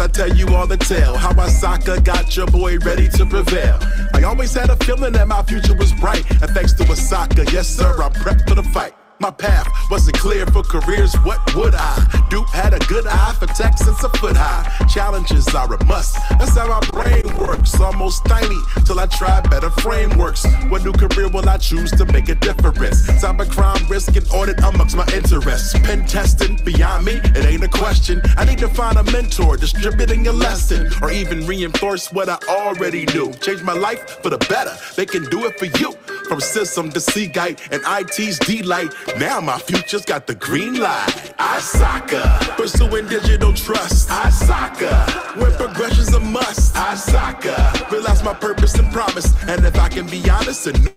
I tell you all the tale. How I soccer got your boy ready to prevail. I always had a feeling that my future was bright. And thanks to a soccer, yes sir, I prepped for the fight. My path wasn't clear for careers, what would I do? Had a good eye for tech since a foot high. Challenges are a must, that's how my brain works. Almost tiny till I try better frameworks. What new career will I choose to make a difference? Cybercrime, crime risk and audit amongst my interests. Pen testing beyond me, it ain't a question. I need to find a mentor, distributing a lesson, or even reinforce what I already knew. Change my life for the better, they can do it for you. From system to sea guide and IT's delight. Now my future's got the green light. I soccer. Pursuing digital trust. I soccer. Where progression's a must. I soccer. Realize my purpose and promise. And if I can be honest, a new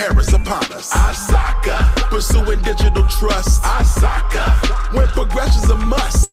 era's upon us. I soccer. Pursuing digital trust. I soccer. Where progression's a must.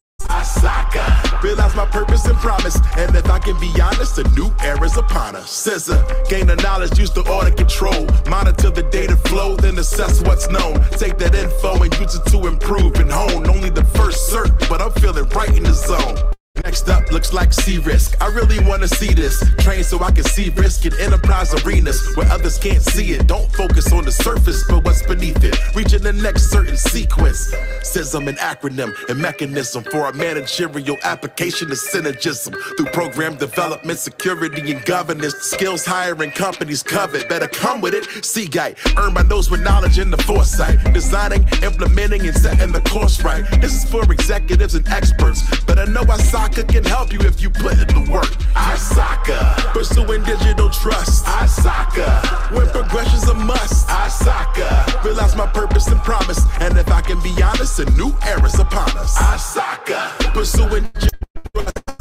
Realize my purpose and promise. And if I can be honest, a new era's upon us. Scissor, gain the knowledge, use the order control. Monitor the data flow, then assess what's known. Take that info and use it to improve and hone. Only the first cert, but I'm feeling right in the zone. Next up looks like sea risk. I really wanna see this. Train so I can see risk in enterprise arenas where others can't see it. Don't focus on the surface, but what's beneath it. Reaching the next certain sequence. SISM an acronym and mechanism for a managerial application of synergism through program development, security, and governance. Skills hiring companies covet. Better come with it. guy, Earn my nose with knowledge and the foresight. Designing, implementing, and setting the course right. This is for executives and experts. But I know I saw Osaka can help you if you put in the work. Osaka. Pursuing digital trust. Osaka. When progression's a must. Osaka. Realize my purpose and promise. And if I can be honest, a new era's upon us. Osaka. Pursuing digital trust.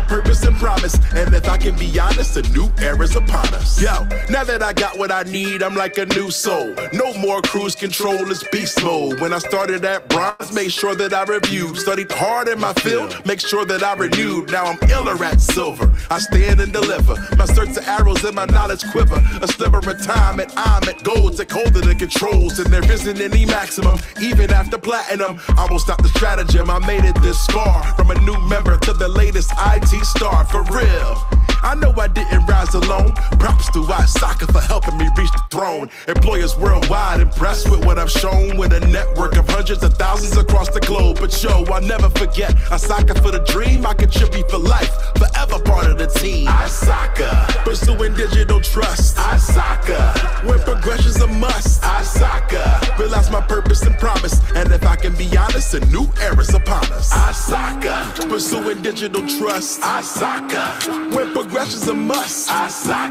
my purpose and promise. And if I can be honest, a new era's upon us. Yo, now that I got what I need, I'm like a new soul. No more cruise control, it's beast mode. When I started at bronze, made sure that I reviewed. Studied hard in my field, make sure that I renewed. Now I'm iller at silver. I stand and deliver. My certs of arrows and my knowledge quiver. A sliver of time and I'm at gold, take hold of the controls. And there isn't any maximum, even after platinum. I won't stop the stratagem. I made it this far from a new member to the latest IT he starved for real. I know I didn't rise alone. Props to White Soccer for helping me reach the throne. Employers worldwide impressed with what I've shown with a network of hundreds of thousands across the globe. But yo, I'll never forget. I soccer for the dream. I contribute for life. Forever part of the team. I soccer. Pursuing digital trust. I soccer. When progression's a must. I soccer. Realize my purpose and promise. And if I can be honest, a new era's upon us. I soccer. Pursuing digital trust. I soccer. When a must. I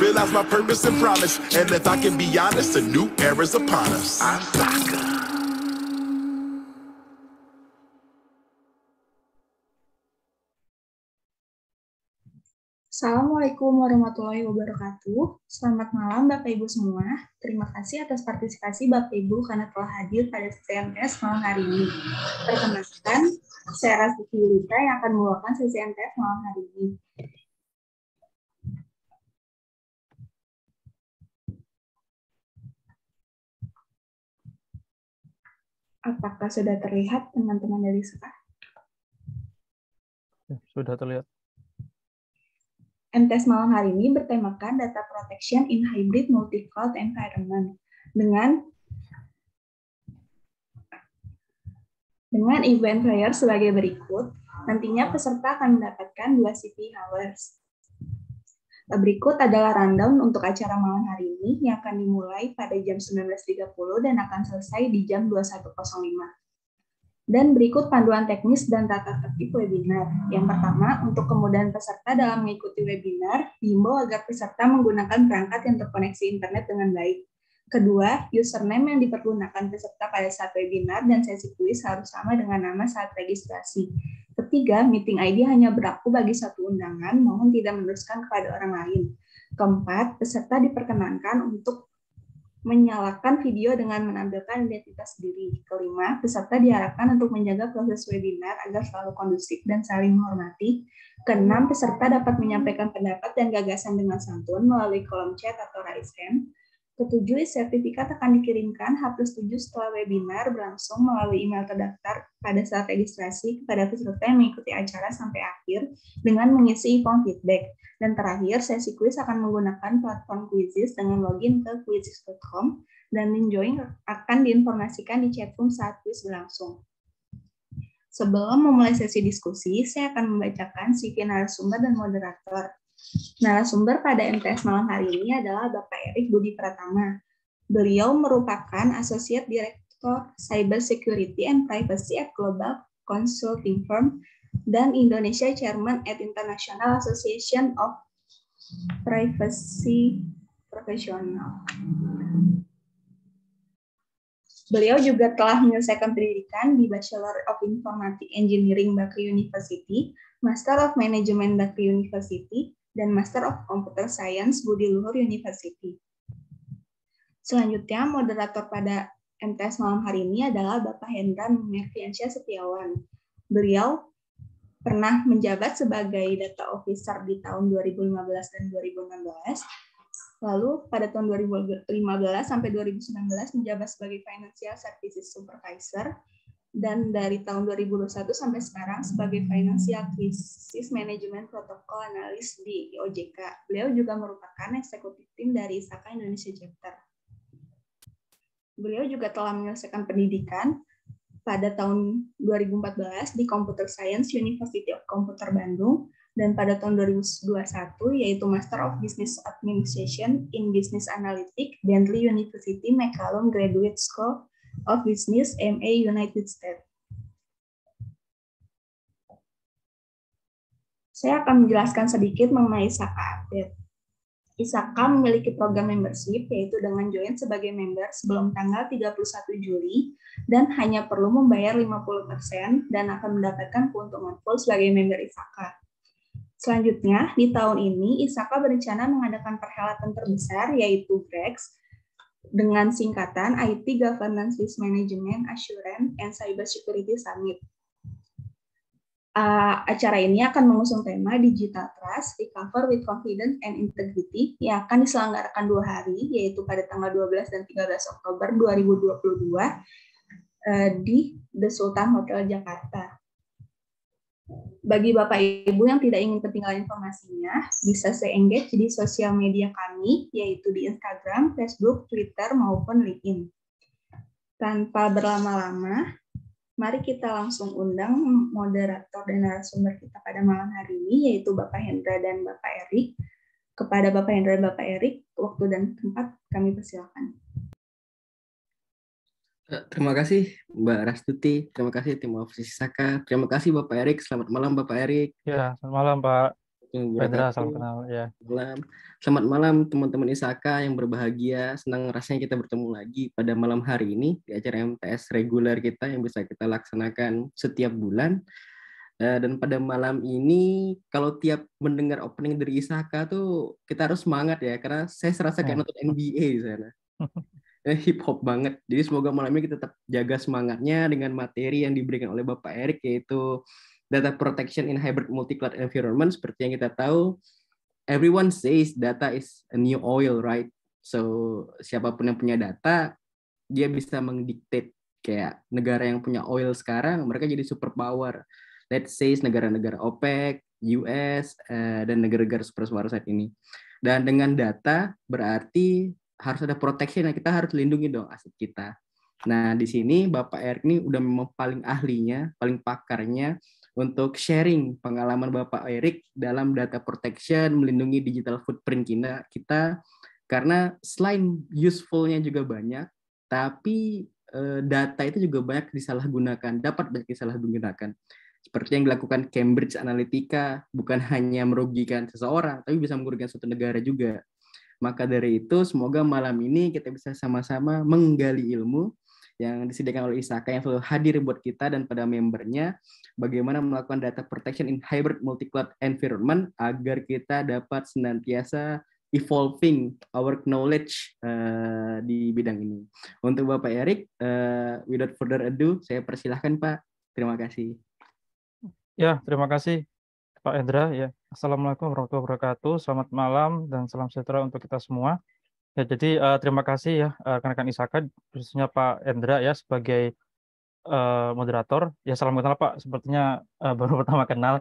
Realize my purpose and promise. And if I can be honest, a new era's upon us. I Assalamualaikum warahmatullahi wabarakatuh. Selamat malam Bapak Ibu semua. Terima kasih atas partisipasi Bapak Ibu karena telah hadir pada CMS malam hari ini. Perkenalkan, saya Rasti Lita yang akan membawakan sesi MTS malam hari ini. Apakah sudah terlihat teman-teman dari Suka? Ya, sudah terlihat. MTS malam hari ini bertemakan data protection in hybrid multi-cloud environment dengan dengan event player sebagai berikut. Nantinya peserta akan mendapatkan dua CP hours. Eh, berikut adalah rundown untuk acara malam hari ini yang akan dimulai pada jam 19.30 dan akan selesai di jam 21.05. Dan berikut panduan teknis dan tata tertib webinar. Yang pertama, untuk kemudahan peserta dalam mengikuti webinar, diimbau agar peserta menggunakan perangkat yang terkoneksi internet dengan baik. Kedua, username yang dipergunakan peserta pada saat webinar dan sesi kuis harus sama dengan nama saat registrasi. Ketiga, meeting ID hanya berlaku bagi satu undangan, mohon tidak meneruskan kepada orang lain. Keempat, peserta diperkenankan untuk menyalakan video dengan menampilkan identitas diri. Kelima, peserta diharapkan untuk menjaga proses webinar agar selalu kondusif dan saling menghormati. Keenam, peserta dapat menyampaikan pendapat dan gagasan dengan santun melalui kolom chat atau raise hand. Ketujuh, sertifikat akan dikirimkan H 7 setelah webinar berlangsung melalui email terdaftar pada saat registrasi kepada peserta yang mengikuti acara sampai akhir dengan mengisi form feedback. Dan terakhir, sesi kuis akan menggunakan platform Quizzes dengan login ke quizzes.com dan link join akan diinformasikan di chatroom saat kuis berlangsung. Sebelum memulai sesi diskusi, saya akan membacakan CV narasumber dan moderator. Narasumber pada MTS malam hari ini adalah Bapak Erik Budi Pratama. Beliau merupakan Associate Director Cyber Security and Privacy at Global Consulting Firm dan Indonesia Chairman at International Association of Privacy Professional. Beliau juga telah menyelesaikan pendidikan di Bachelor of Informatic Engineering Bakri University, Master of Management Bakri University, dan Master of Computer Science Budi Luhur University. Selanjutnya, moderator pada MTS malam hari ini adalah Bapak Hendra Merfiansyah Setiawan. Beliau pernah menjabat sebagai data officer di tahun 2015 dan 2016. Lalu pada tahun 2015 sampai 2019 menjabat sebagai financial services supervisor dan dari tahun 2021 sampai sekarang sebagai Financial Crisis Management Protocol Analis di OJK. Beliau juga merupakan eksekutif tim dari Saka Indonesia Chapter. Beliau juga telah menyelesaikan pendidikan pada tahun 2014 di Computer Science University of Computer Bandung dan pada tahun 2021 yaitu Master of Business Administration in Business Analytics Bentley University Mekalong Graduate School of Business MA United States. Saya akan menjelaskan sedikit mengenai Saka Update. Isaka memiliki program membership yaitu dengan join sebagai member sebelum tanggal 31 Juli dan hanya perlu membayar 50% dan akan mendapatkan keuntungan full sebagai member Isaka. Selanjutnya, di tahun ini Isaka berencana mengadakan perhelatan terbesar yaitu Brex dengan singkatan IT Governance Risk Management Assurance and Cybersecurity Summit. Uh, acara ini akan mengusung tema Digital Trust, Recover with Confidence and Integrity yang akan diselenggarakan dua hari, yaitu pada tanggal 12 dan 13 Oktober 2022 uh, eh, di The Sultan Hotel Jakarta. Bagi Bapak Ibu yang tidak ingin ketinggalan informasinya, bisa saya engage di sosial media kami, yaitu di Instagram, Facebook, Twitter, maupun LinkedIn. Tanpa berlama-lama, mari kita langsung undang moderator dan narasumber kita pada malam hari ini, yaitu Bapak Hendra dan Bapak Erik. Kepada Bapak Hendra dan Bapak Erik, waktu dan tempat kami persilakan. Eh, terima kasih Mbak Rastuti, terima kasih tim Ofisi Saka, terima kasih Bapak Erik, selamat malam Bapak Erik. Ya, selamat malam Pak. Pedra, salam kenal ya. Malam. Selamat malam teman-teman Isaka yang berbahagia, senang rasanya kita bertemu lagi pada malam hari ini di acara MTS reguler kita yang bisa kita laksanakan setiap bulan. Eh, dan pada malam ini, kalau tiap mendengar opening dari Isaka tuh kita harus semangat ya, karena saya serasa kayak hmm. nonton NBA di sana. Eh, hip hop banget. Jadi semoga malam ini kita tetap jaga semangatnya dengan materi yang diberikan oleh Bapak Erik yaitu data protection in hybrid multi-cloud environment. Seperti yang kita tahu, everyone says data is a new oil, right? So siapapun yang punya data, dia bisa mengdiktet kayak negara yang punya oil sekarang, mereka jadi superpower. Let's say negara-negara OPEC, US, eh, dan negara-negara superpower saat ini. Dan dengan data berarti harus ada proteksi protection nah, kita harus lindungi dong aset kita nah di sini bapak Erik ini udah memang paling ahlinya paling pakarnya untuk sharing pengalaman bapak Erik dalam data protection melindungi digital footprint kita kita karena selain usefulnya juga banyak tapi eh, data itu juga banyak disalahgunakan, dapat banyak disalahgunakan. Seperti yang dilakukan Cambridge Analytica, bukan hanya merugikan seseorang, tapi bisa merugikan suatu negara juga. Maka dari itu, semoga malam ini kita bisa sama-sama menggali ilmu yang disediakan oleh Isaka yang selalu hadir buat kita dan pada membernya bagaimana melakukan data protection in hybrid multi-cloud environment agar kita dapat senantiasa evolving our knowledge uh, di bidang ini. Untuk Bapak Erik, uh, without further ado, saya persilahkan Pak. Terima kasih. Ya, terima kasih Pak Endra. Ya, Assalamualaikum warahmatullahi wabarakatuh. Selamat malam dan salam sejahtera untuk kita semua. Ya, jadi uh, terima kasih ya rekan eh, rekan-rekan Isaka, khususnya Pak Endra ya sebagai uh, moderator. Ya salam kenal Pak, sepertinya uh, baru pertama kenal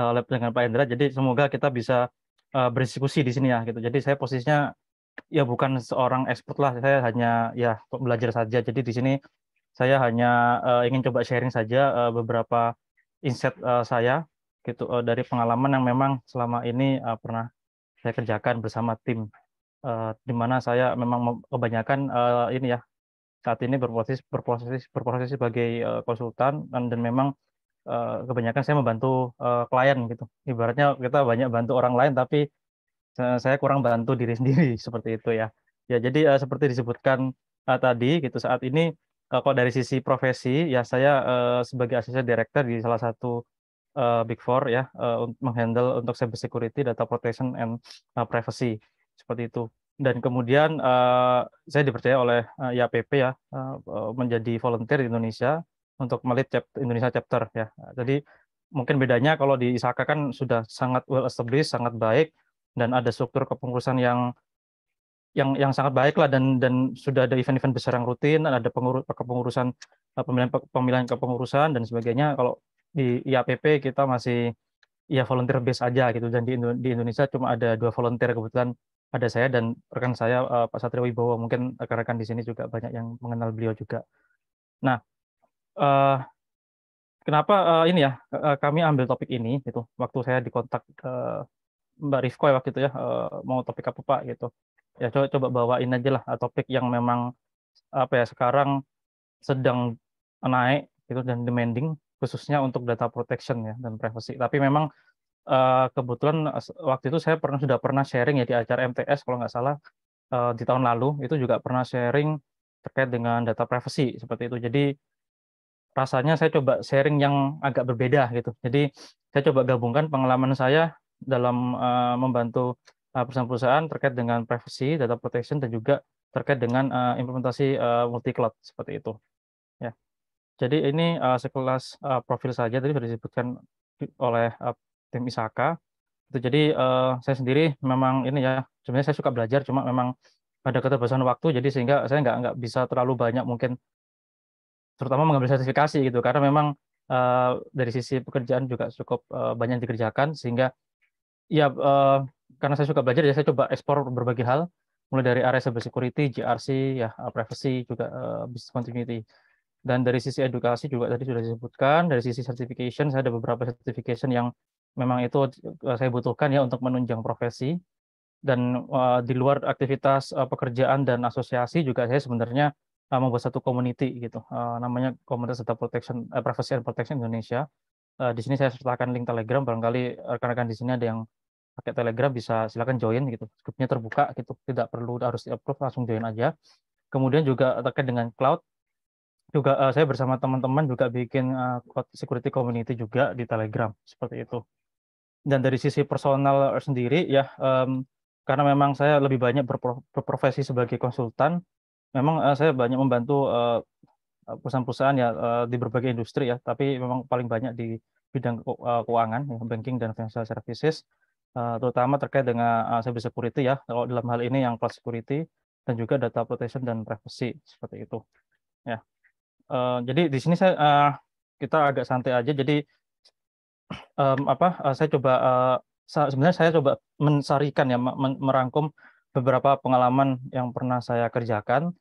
uh, dengan Pak Endra. Jadi semoga kita bisa uh, berdiskusi di sini ya gitu. Jadi saya posisinya ya bukan seorang expert lah, saya hanya ya belajar saja. Jadi di sini saya hanya uh, ingin coba sharing saja uh, beberapa insight uh, saya gitu uh, dari pengalaman yang memang selama ini uh, pernah saya kerjakan bersama tim uh, di mana saya memang kebanyakan uh, ini ya saat ini berposisi berproses berproses sebagai uh, konsultan dan, dan memang uh, kebanyakan saya membantu uh, klien gitu ibaratnya kita banyak bantu orang lain tapi saya kurang bantu diri sendiri seperti itu ya ya jadi uh, seperti disebutkan uh, tadi gitu saat ini uh, kalau dari sisi profesi ya saya uh, sebagai asisten direktur di salah satu uh, Big Four ya uh, menghandle untuk cyber security, data protection, and uh, privacy seperti itu. Dan kemudian uh, saya dipercaya oleh uh, IAPP ya uh, menjadi volunteer di Indonesia untuk melit chap Indonesia chapter ya. Jadi mungkin bedanya kalau di Isaka kan sudah sangat well established, sangat baik dan ada struktur kepengurusan yang yang yang sangat baik lah dan dan sudah ada event-event besar yang rutin, ada pengurus kepengurusan pemilihan pemilihan kepengurusan dan sebagainya. Kalau di IAPP kita masih ya volunteer base aja gitu dan di, di Indonesia cuma ada dua volunteer kebetulan ada saya dan rekan saya uh, Pak Satrio Wibowo mungkin rekan-rekan di sini juga banyak yang mengenal beliau juga. Nah, uh, kenapa uh, ini ya uh, kami ambil topik ini gitu waktu saya dikontak uh, Mbak Rifko waktu itu ya uh, mau topik apa Pak gitu. Ya coba coba bawain aja lah uh, topik yang memang apa ya sekarang sedang naik gitu dan demanding khususnya untuk data protection ya dan privacy. Tapi memang uh, kebetulan waktu itu saya pernah sudah pernah sharing ya di acara MTS kalau nggak salah uh, di tahun lalu itu juga pernah sharing terkait dengan data privacy seperti itu. Jadi rasanya saya coba sharing yang agak berbeda gitu. Jadi saya coba gabungkan pengalaman saya dalam uh, membantu perusahaan-perusahaan terkait dengan privacy, data protection dan juga terkait dengan uh, implementasi uh, multi cloud seperti itu. Jadi ini uh, sekelas uh, profil saja tadi sudah disebutkan oleh uh, tim Isaka. Gitu. jadi uh, saya sendiri memang ini ya sebenarnya saya suka belajar cuma memang ada keterbatasan waktu jadi sehingga saya nggak nggak bisa terlalu banyak mungkin terutama mengambil sertifikasi gitu karena memang uh, dari sisi pekerjaan juga cukup uh, banyak dikerjakan sehingga ya uh, karena saya suka belajar jadi ya saya coba ekspor berbagai hal mulai dari area cyber security, GRC, ya privacy juga uh, business continuity. Dan dari sisi edukasi juga tadi sudah disebutkan, dari sisi certification, saya ada beberapa certification yang memang itu eh, saya butuhkan ya untuk menunjang profesi. Dan uh, di luar aktivitas uh, pekerjaan dan asosiasi juga saya sebenarnya uh, membuat satu community gitu, uh, namanya Komunitas Data Protection, uh, Privacy and Protection Indonesia. Uh, di sini saya sertakan link Telegram, barangkali rekan-rekan di sini ada yang pakai Telegram bisa silakan join gitu. Grupnya terbuka gitu, tidak perlu harus di-approve, langsung join aja. Kemudian juga terkait dengan cloud, juga uh, saya bersama teman-teman juga bikin uh, security community juga di Telegram seperti itu. Dan dari sisi personal sendiri ya um, karena memang saya lebih banyak berprofesi sebagai konsultan, memang uh, saya banyak membantu perusahaan-perusahaan ya uh, di berbagai industri ya, tapi memang paling banyak di bidang uh, keuangan, ya, banking dan financial services, uh, terutama terkait dengan uh, cyber security ya, kalau dalam hal ini yang cloud security dan juga data protection dan privacy seperti itu. Ya. Eh, jadi di sini saya uh, kita agak santai aja. Jadi um, apa? Uh, saya coba uh, sebenarnya saya coba mensarikan ya, merangkum beberapa pengalaman yang pernah saya kerjakan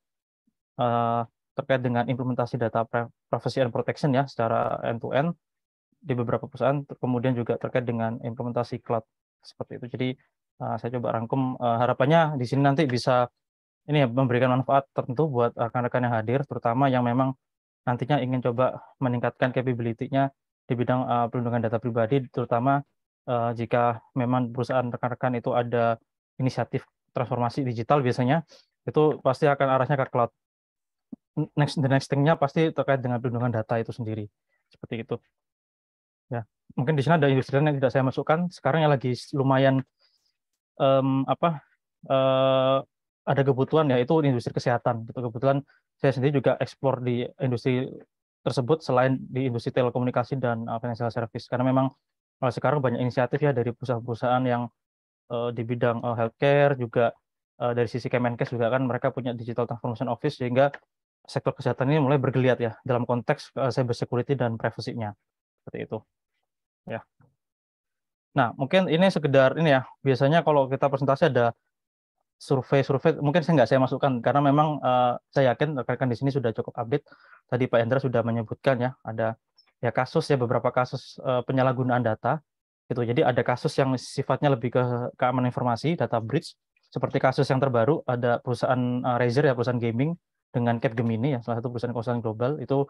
uh, terkait dengan implementasi data privacy and protection ya secara end to end di beberapa perusahaan kemudian juga terkait dengan implementasi cloud seperti itu jadi uh, saya coba rangkum uh, harapannya di sini nanti bisa ini ya memberikan manfaat tertentu buat rekan-rekan yang hadir terutama yang memang nantinya ingin coba meningkatkan capability-nya di bidang uh, perlindungan data pribadi, terutama uh, jika memang perusahaan rekan-rekan itu ada inisiatif transformasi digital biasanya, itu pasti akan arahnya ke cloud. Next, the next thing-nya pasti terkait dengan perlindungan data itu sendiri. Seperti itu. Ya, mungkin di sana ada industri yang tidak saya masukkan. Sekarang yang lagi lumayan um, apa uh, ada kebutuhan ya itu industri kesehatan kebetulan saya sendiri juga eksplor di industri tersebut selain di industri telekomunikasi dan uh, financial service karena memang uh, sekarang banyak inisiatif ya dari perusahaan-perusahaan yang uh, di bidang uh, healthcare juga uh, dari sisi Kemenkes juga kan mereka punya digital transformation office sehingga sektor kesehatan ini mulai bergeliat ya dalam konteks uh, cyber security dan privasinya seperti itu ya nah mungkin ini sekedar ini ya biasanya kalau kita presentasi ada survei-survei mungkin saya nggak saya masukkan karena memang uh, saya yakin rekan-rekan di sini sudah cukup update. Tadi Pak Hendra sudah menyebutkan ya ada ya kasus ya beberapa kasus uh, penyalahgunaan data gitu. Jadi ada kasus yang sifatnya lebih ke keamanan informasi, data breach seperti kasus yang terbaru ada perusahaan uh, Razer ya perusahaan gaming dengan Capgemini ya salah satu perusahaan konsultan global itu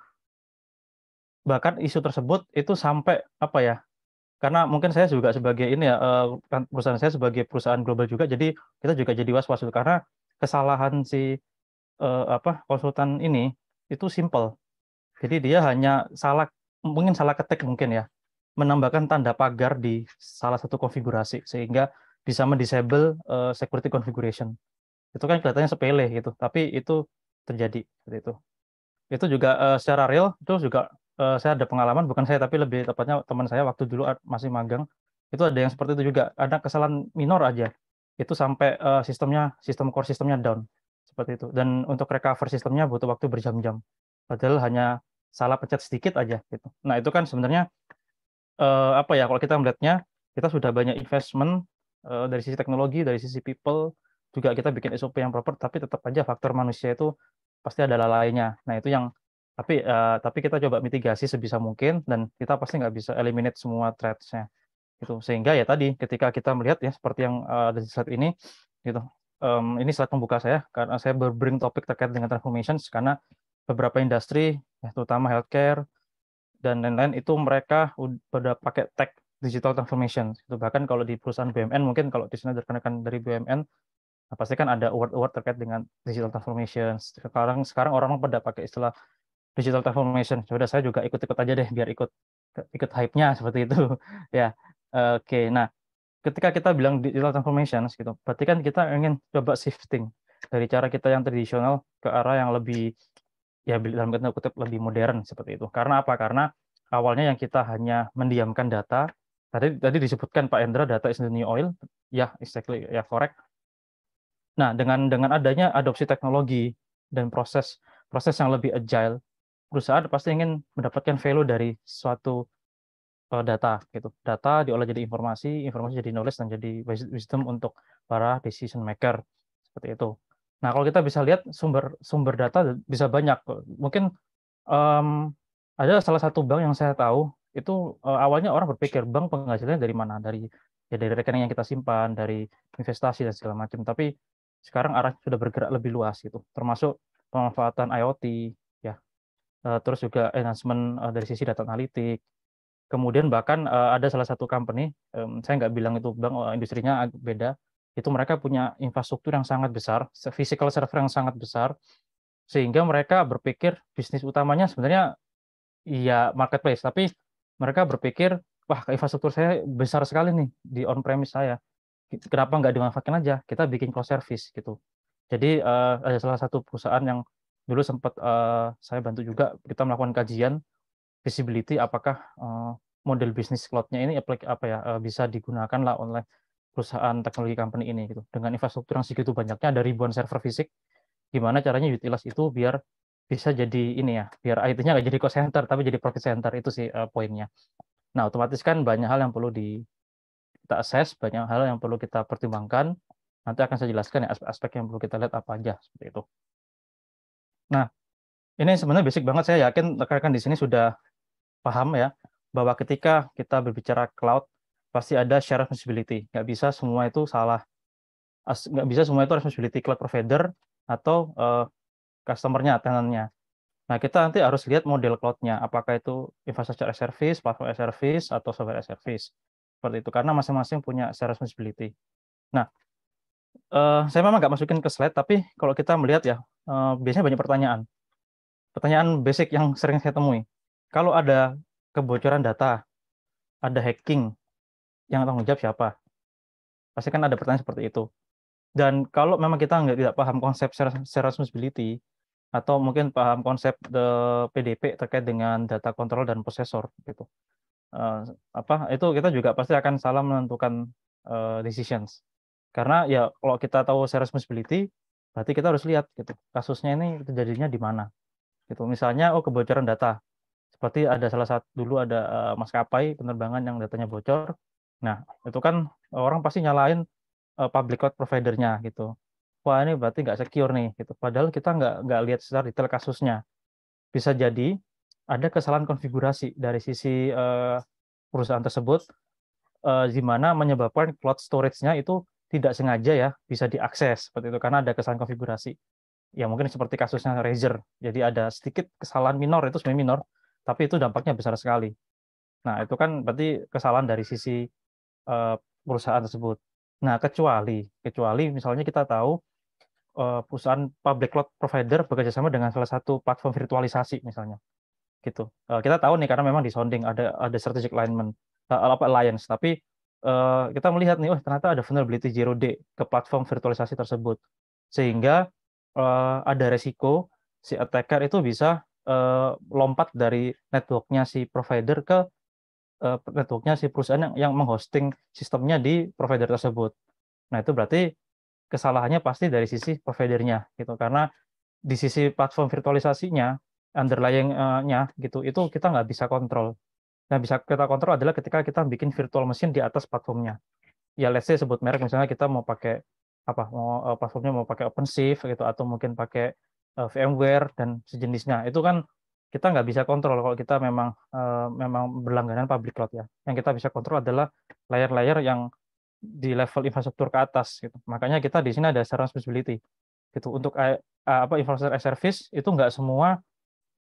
bahkan isu tersebut itu sampai apa ya karena mungkin saya juga sebagai ini ya eh, kan perusahaan saya sebagai perusahaan global juga jadi kita juga jadi was-was gitu. karena kesalahan si eh, apa konsultan ini itu simple jadi dia hanya salah mungkin salah ketik mungkin ya menambahkan tanda pagar di salah satu konfigurasi sehingga bisa mendisable eh, security configuration itu kan kelihatannya sepele gitu tapi itu terjadi itu itu juga secara real itu juga uh, saya ada pengalaman bukan saya tapi lebih tepatnya teman saya waktu dulu masih magang itu ada yang seperti itu juga ada kesalahan minor aja itu sampai uh, sistemnya sistem core sistemnya down seperti itu dan untuk recover sistemnya butuh waktu berjam-jam padahal hanya salah pencet sedikit aja gitu nah itu kan sebenarnya uh, apa ya kalau kita melihatnya kita sudah banyak investment uh, dari sisi teknologi dari sisi people juga kita bikin SOP yang proper tapi tetap aja faktor manusia itu pasti ada lalainya nah itu yang tapi uh, tapi kita coba mitigasi sebisa mungkin dan kita pasti nggak bisa eliminate semua threads-nya gitu sehingga ya tadi ketika kita melihat ya seperti yang uh, ada di slide ini gitu um, ini slide pembuka saya karena saya berbring topik terkait dengan transformations karena beberapa industri ya, terutama healthcare dan lain-lain itu mereka pada pakai tech digital transformation gitu bahkan kalau di perusahaan BUMN mungkin kalau di sini ada rekan dari BUMN nah, pasti kan ada award-award terkait dengan digital transformation sekarang sekarang orang pada pakai istilah digital transformation. Sudah ya saya juga ikut-ikut aja deh biar ikut ikut hype-nya seperti itu. ya. Oke, okay. nah ketika kita bilang digital transformation gitu, berarti kan kita ingin coba shifting dari cara kita yang tradisional ke arah yang lebih ya dalam kata kutip lebih modern seperti itu. Karena apa? Karena awalnya yang kita hanya mendiamkan data. Tadi tadi disebutkan Pak Endra data is the new oil. Ya, exactly ya correct. Nah, dengan dengan adanya adopsi teknologi dan proses proses yang lebih agile perusahaan pasti ingin mendapatkan value dari suatu eh, data gitu. Data diolah jadi informasi, informasi jadi knowledge dan jadi wisdom untuk para decision maker seperti itu. Nah, kalau kita bisa lihat sumber sumber data bisa banyak. Mungkin um, ada salah satu bank yang saya tahu itu uh, awalnya orang berpikir bank penghasilannya dari mana? Dari ya dari rekening yang kita simpan, dari investasi dan segala macam. Tapi sekarang arah sudah bergerak lebih luas gitu. Termasuk pemanfaatan IoT, Eh, terus juga enhancement eh, dari sisi data analitik. Kemudian bahkan eh, ada salah satu company, saya nggak bilang itu bang, industrinya beda. Itu mereka punya infrastruktur yang sangat besar, physical server yang sangat besar, sehingga mereka berpikir bisnis utamanya sebenarnya iya marketplace, tapi mereka berpikir wah infrastruktur saya besar sekali nih di on premise saya, kenapa nggak dimanfaatkan aja? Kita bikin cross service gitu. Jadi ada salah satu perusahaan yang dulu sempat uh, eh, saya bantu juga kita melakukan kajian visibility apakah uh, model bisnis cloud ini apa ya uh, bisa digunakan lah oleh perusahaan teknologi company ini gitu dengan infrastruktur yang segitu banyaknya ada ribuan server fisik gimana caranya utilize itu biar bisa jadi ini ya biar IT-nya nggak jadi cost center tapi jadi profit center itu sih uh, poinnya nah otomatis kan banyak hal yang perlu di kita assess banyak hal yang perlu kita pertimbangkan nanti akan saya jelaskan ya aspek-aspek yang perlu kita lihat apa aja seperti itu ini sebenarnya basic banget saya yakin rekan-rekan di sini sudah paham ya bahwa ketika kita berbicara cloud pasti ada share responsibility. Nggak bisa semua itu salah. nggak bisa semua itu responsibility cloud provider atau uh, eh, customer tenannya. Nah, kita nanti harus lihat model cloudnya. Apakah itu infrastructure as service, platform as service, atau software as service. Seperti itu. Karena masing-masing punya share responsibility. Nah, uh, saya memang nggak masukin ke slide, tapi kalau kita melihat ya, uh, biasanya banyak pertanyaan pertanyaan basic yang sering saya temui. Kalau ada kebocoran data, ada hacking, yang tanggung jawab siapa? Pasti kan ada pertanyaan seperti itu. Dan kalau memang kita nggak tidak paham konsep share responsibility atau mungkin paham konsep the eh, PDP terkait dengan data kontrol dan prosesor gitu. Uh, apa itu kita juga pasti akan salah menentukan uh, decisions. Karena ya kalau kita tahu share responsibility berarti kita harus lihat gitu kasusnya ini terjadinya di mana gitu misalnya oh kebocoran data seperti ada salah satu dulu ada uh, maskapai penerbangan yang datanya bocor nah itu kan orang pasti nyalain uh, public cloud providernya gitu wah ini berarti nggak secure nih gitu padahal kita nggak nggak lihat secara detail kasusnya bisa jadi ada kesalahan konfigurasi dari sisi uh, perusahaan tersebut uh, di mana menyebabkan cloud storage-nya itu tidak sengaja ya bisa diakses seperti itu karena ada kesalahan konfigurasi ya mungkin seperti kasusnya Razer. Jadi ada sedikit kesalahan minor itu sebenarnya minor, tapi itu dampaknya besar sekali. Nah, itu kan berarti kesalahan dari sisi uh, perusahaan tersebut. Nah, kecuali kecuali misalnya kita tahu uh, perusahaan public cloud provider bekerja sama dengan salah satu platform virtualisasi misalnya. Gitu. Uh, kita tahu nih karena memang di sounding ada ada strategic alignment uh, apa alliance, tapi uh, kita melihat nih, oh ternyata ada vulnerability zero day ke platform virtualisasi tersebut. Sehingga uh, ada resiko si attacker itu bisa uh, lompat dari networknya si provider ke uh, networknya si perusahaan yang, yang menghosting sistemnya di provider tersebut. Nah itu berarti kesalahannya pasti dari sisi providernya gitu karena di sisi platform virtualisasinya underlying-nya gitu itu kita nggak bisa kontrol yang bisa kita kontrol adalah ketika kita bikin virtual machine di atas platformnya ya let's say sebut merek misalnya kita mau pakai apa mau uh, eh, platformnya mau pakai OpenShift gitu atau mungkin pakai uh, VMware dan sejenisnya itu kan kita nggak bisa kontrol kalau kita memang uh, memang berlangganan public cloud ya yang kita bisa kontrol adalah layer-layer yang di level infrastruktur ke atas gitu makanya kita di sini ada sharing responsibility gitu untuk uh, apa infrastructure as service itu nggak semua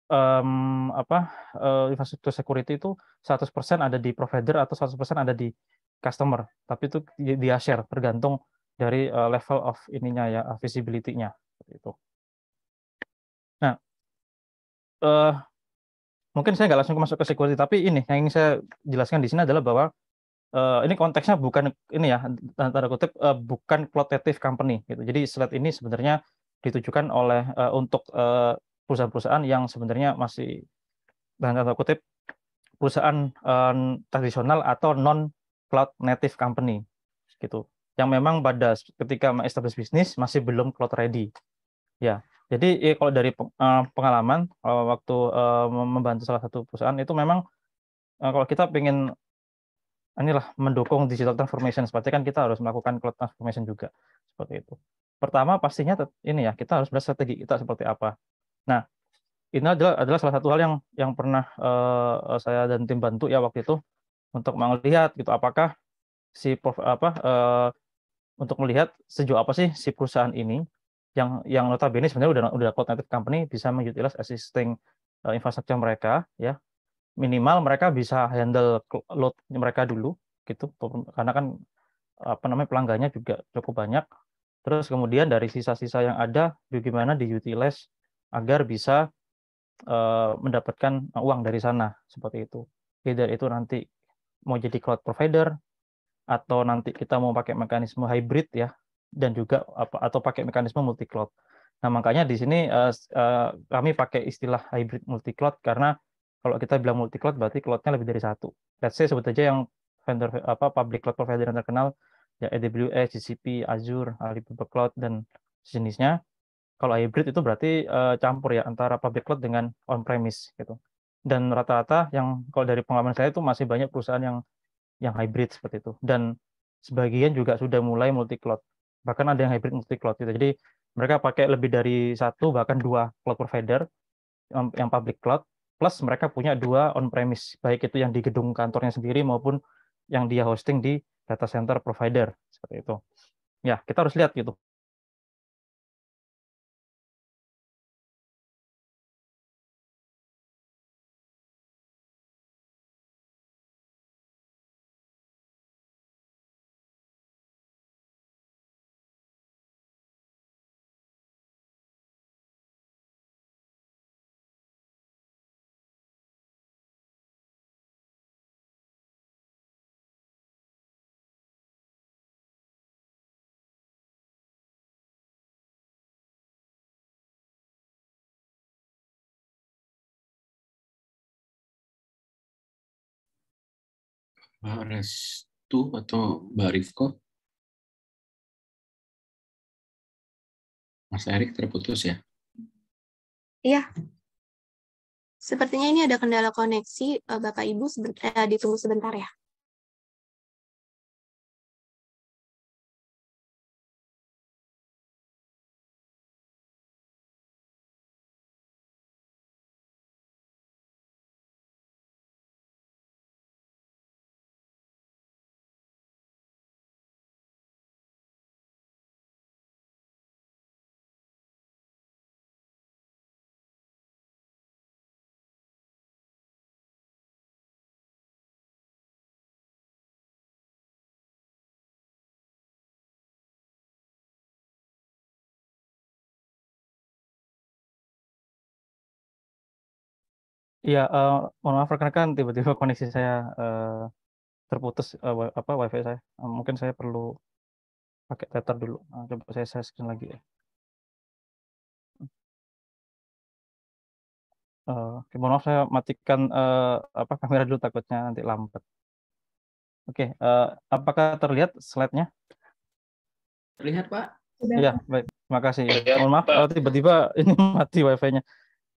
um, apa uh, infrastruktur security itu 100% ada di provider atau 100% ada di customer tapi itu dia share tergantung dari uh, level of ininya ya eh, visibility-nya itu. Nah, uh, mungkin saya nggak langsung masuk ke security, tapi ini yang ingin saya jelaskan di sini adalah bahwa uh, ini konteksnya bukan ini ya tanda kutip uh, bukan qualitative company gitu. Jadi slide ini sebenarnya ditujukan oleh uh, untuk perusahaan-perusahaan yang sebenarnya masih tanda kutip perusahaan uh, tradisional atau non cloud native company gitu yang memang pada ketika mengestablish bisnis masih belum cloud ready. Ya, jadi ya, kalau dari eh, pengalaman eh, waktu eh, membantu salah satu perusahaan itu memang kalau kita ingin inilah mendukung digital transformation seperti kan kita harus melakukan cloud transformation juga seperti itu. Pertama pastinya ini ya kita harus berstrategi strategi kita seperti apa. Nah ini adalah adalah salah satu hal yang yang pernah uh, saya dan tim bantu ya waktu itu untuk melihat gitu apakah si apa uh, untuk melihat sejauh apa sih si perusahaan ini yang yang notabene sebenarnya udah udah cloud company bisa mengutilize existing uh, infrastructure mereka ya minimal mereka bisa handle load mereka dulu gitu karena kan apa namanya pelanggannya juga cukup banyak terus kemudian dari sisa-sisa yang ada bagaimana diutilize agar bisa uh, mendapatkan eh, uang dari sana seperti itu either itu nanti mau jadi cloud provider atau nanti kita mau pakai mekanisme hybrid ya dan juga apa atau pakai mekanisme multi cloud. Nah, makanya di sini uh, uh, kami pakai istilah hybrid multi cloud karena kalau kita bilang multi cloud berarti cloudnya lebih dari satu. Let's say sebut aja yang vendor apa public cloud provider yang terkenal ya AWS, GCP, Azure, Alibaba Cloud dan sejenisnya. Kalau hybrid itu berarti uh, campur ya antara public cloud dengan on premise gitu. Dan rata-rata yang kalau dari pengalaman saya itu masih banyak perusahaan yang yang hybrid seperti itu dan sebagian juga sudah mulai multi cloud bahkan ada yang hybrid multi cloud gitu. jadi mereka pakai lebih dari satu bahkan dua cloud provider yang public cloud plus mereka punya dua on premise baik itu yang di gedung kantornya sendiri maupun yang dia hosting di data center provider seperti itu ya kita harus lihat gitu Mbak Restu atau Mbak Rifko? Mas Erik terputus ya? Iya. Sepertinya ini ada kendala koneksi, eh, Bapak Ibu sebentar, eh, ditunggu sebentar ya. Iya, uh, mohon maaf rekan rekan tiba-tiba koneksi saya uh, terputus uh, apa wifi saya. Uh, mungkin saya perlu pakai tether dulu. Uh, coba saya share screen lagi ya. Uh, okay, mohon maaf saya matikan uh, apa kamera dulu takutnya nanti lambat. Oke, okay, uh, apakah terlihat slide-nya? Terlihat, Pak. Iya, baik. Terima kasih. Ya, mohon maaf tiba-tiba uh, ini mati wifi-nya.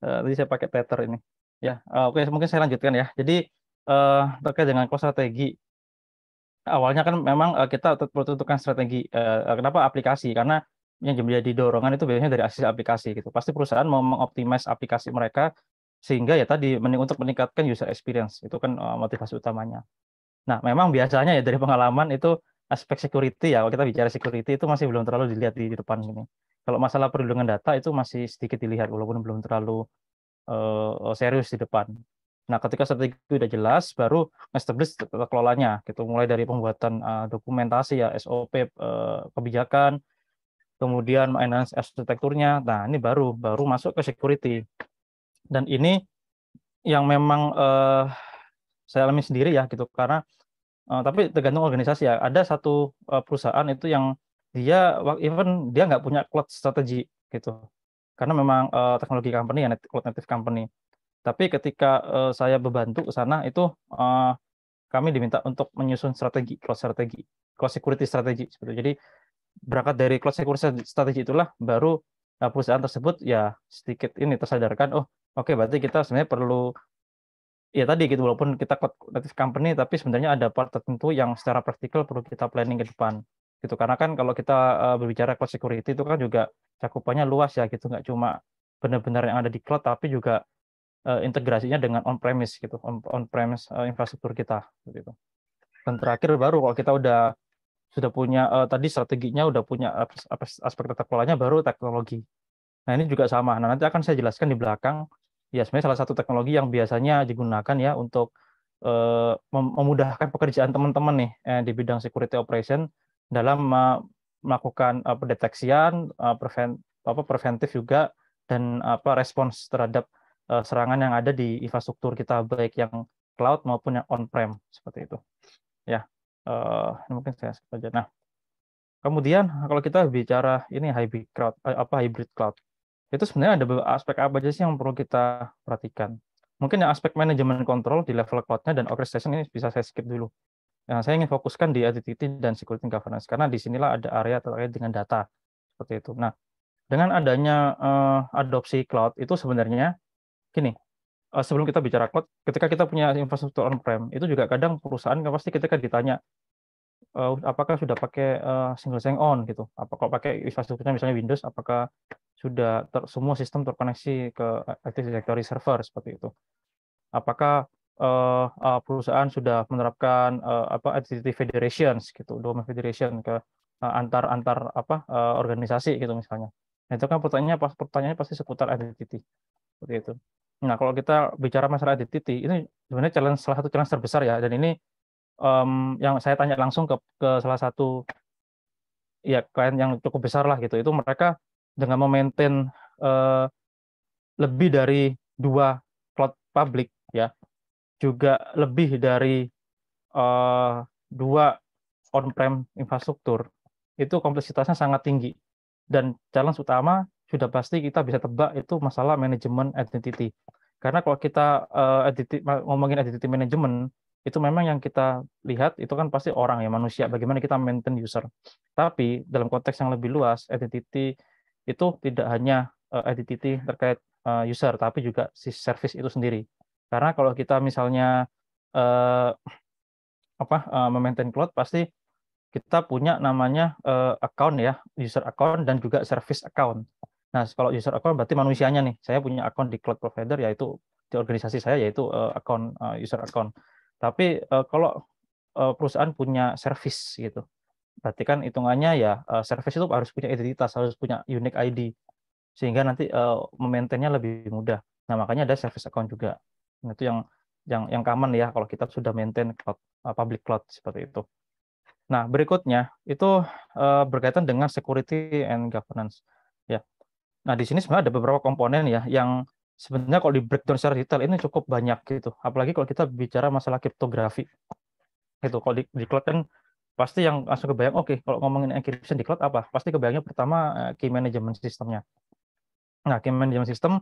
Uh, tadi saya pakai tether ini. Ya, eh, oke, mungkin saya lanjutkan ya. Jadi uh, terkait dengan cost strategi, awalnya kan memang uh, kita tentukan strategi. Uh, kenapa aplikasi? Karena yang menjadi dorongan itu biasanya dari asis aplikasi gitu. Pasti perusahaan mau mengoptimasi aplikasi mereka sehingga ya tadi untuk meningkatkan user experience itu kan uh, motivasi utamanya. Nah, memang biasanya ya dari pengalaman itu aspek security ya kalau kita bicara security itu masih belum terlalu dilihat di, di depan ini. Kalau masalah perlindungan data itu masih sedikit dilihat walaupun belum terlalu uh, serius di depan. Nah, ketika strategi itu sudah jelas, baru establish tata kelolanya, gitu. Mulai dari pembuatan uh, dokumentasi ya, SOP uh, kebijakan, kemudian maintenance arsitekturnya. Nah, ini baru baru masuk ke security. Dan ini yang memang uh, saya alami sendiri ya, gitu. Karena uh, tapi tergantung organisasi ya. Ada satu uh, perusahaan itu yang dia even dia nggak punya cloud strategi gitu karena memang uh, teknologi company ya cloud native company. Tapi ketika uh, saya membantu ke sana itu uh, kami diminta untuk menyusun strategi cloud strategi, cloud security strategi seperti Jadi berangkat dari cloud security strategi itulah baru uh, perusahaan tersebut ya sedikit ini tersadarkan oh oke okay, berarti kita sebenarnya perlu ya tadi gitu walaupun kita cloud native company tapi sebenarnya ada part tertentu yang secara praktikal perlu kita planning ke depan gitu karena kan kalau kita berbicara cloud security itu kan juga cakupannya luas ya gitu, nggak cuma benar-benar yang ada di cloud, tapi juga uh, integrasinya dengan on-premise gitu, on-premise uh, infrastruktur kita. Gitu. Dan terakhir baru kalau kita udah sudah punya uh, tadi strateginya udah punya aspek tata kelolanya baru teknologi. Nah ini juga sama. Nah nanti akan saya jelaskan di belakang. Ya sebenarnya salah satu teknologi yang biasanya digunakan ya untuk uh, memudahkan pekerjaan teman-teman nih eh, di bidang security operation dalam melakukan uh, pendeteksian, eh, prevent, apa, preventif juga, dan apa respons terhadap uh, serangan yang ada di infrastruktur kita baik yang cloud maupun yang on-prem seperti itu. Ya, uh, mungkin saya saja. Nah, kemudian kalau kita bicara ini hybrid cloud, apa hybrid cloud, itu sebenarnya ada beberapa aspek apa aja sih yang perlu kita perhatikan? Mungkin yang aspek manajemen kontrol di level cloudnya dan orchestration ini bisa saya skip dulu. Nah, saya ingin fokuskan di identity dan security governance karena di sinilah ada area terkait dengan data seperti itu. Nah, dengan adanya uh, adopsi cloud itu sebenarnya gini, uh, sebelum kita bicara cloud, ketika kita punya infrastruktur on-prem itu juga kadang perusahaan kan pasti ketika ditanya uh, apakah sudah pakai uh, single sign-on gitu, apakah pakai infrastrukturnya misalnya Windows, apakah sudah ter, semua sistem terkoneksi ke Active Directory server seperti itu. Apakah uh, uh, perusahaan sudah menerapkan uh, apa entity federations gitu, domain federation ke uh, antar antar apa uh, organisasi gitu misalnya. Nah, itu kan pertanyaannya pas pertanyaannya pasti seputar entity Seperti itu. Nah, kalau kita bicara masalah entity ini sebenarnya challenge salah satu challenge terbesar ya dan ini um, yang saya tanya langsung ke ke salah satu ya klien yang cukup besar lah gitu. Itu mereka dengan memaintain uh, lebih dari dua cloud publik ya juga lebih dari uh, dua on-prem infrastruktur, itu kompleksitasnya sangat tinggi. Dan challenge utama sudah pasti kita bisa tebak itu masalah manajemen identity. Karena kalau kita uh, eh, identity, ngomongin identity manajemen itu memang yang kita lihat itu kan pasti orang ya manusia bagaimana kita maintain user tapi dalam konteks yang lebih luas identity itu tidak hanya uh, eh, identity terkait uh, user tapi juga si service itu sendiri karena kalau kita misalnya eh, apa eh, memaintain cloud pasti kita punya namanya eh, account ya, user account dan juga service account. Nah, kalau user account berarti manusianya nih. Saya punya account di cloud provider yaitu di organisasi saya yaitu eh, account eh, user account. Tapi eh, kalau eh, perusahaan punya service gitu. Berarti kan hitungannya ya eh, service itu harus punya identitas, harus punya unique ID sehingga nanti uh, memaintainnya lebih mudah. Nah, makanya ada service account juga. Nah, itu yang yang yang common ya kalau kita sudah maintain cloud, eh, public cloud seperti itu. Nah berikutnya itu uh, berkaitan dengan security and governance ya. Nah di sini sebenarnya ada beberapa komponen ya yang sebenarnya kalau di breakdown secara detail ini cukup banyak gitu. Apalagi kalau kita bicara masalah kriptografi itu kalau di, di cloud kan pasti yang langsung kebayang oke okay, kalau ngomongin encryption di cloud apa pasti kebayangnya pertama eh, key management systemnya. Nah key management system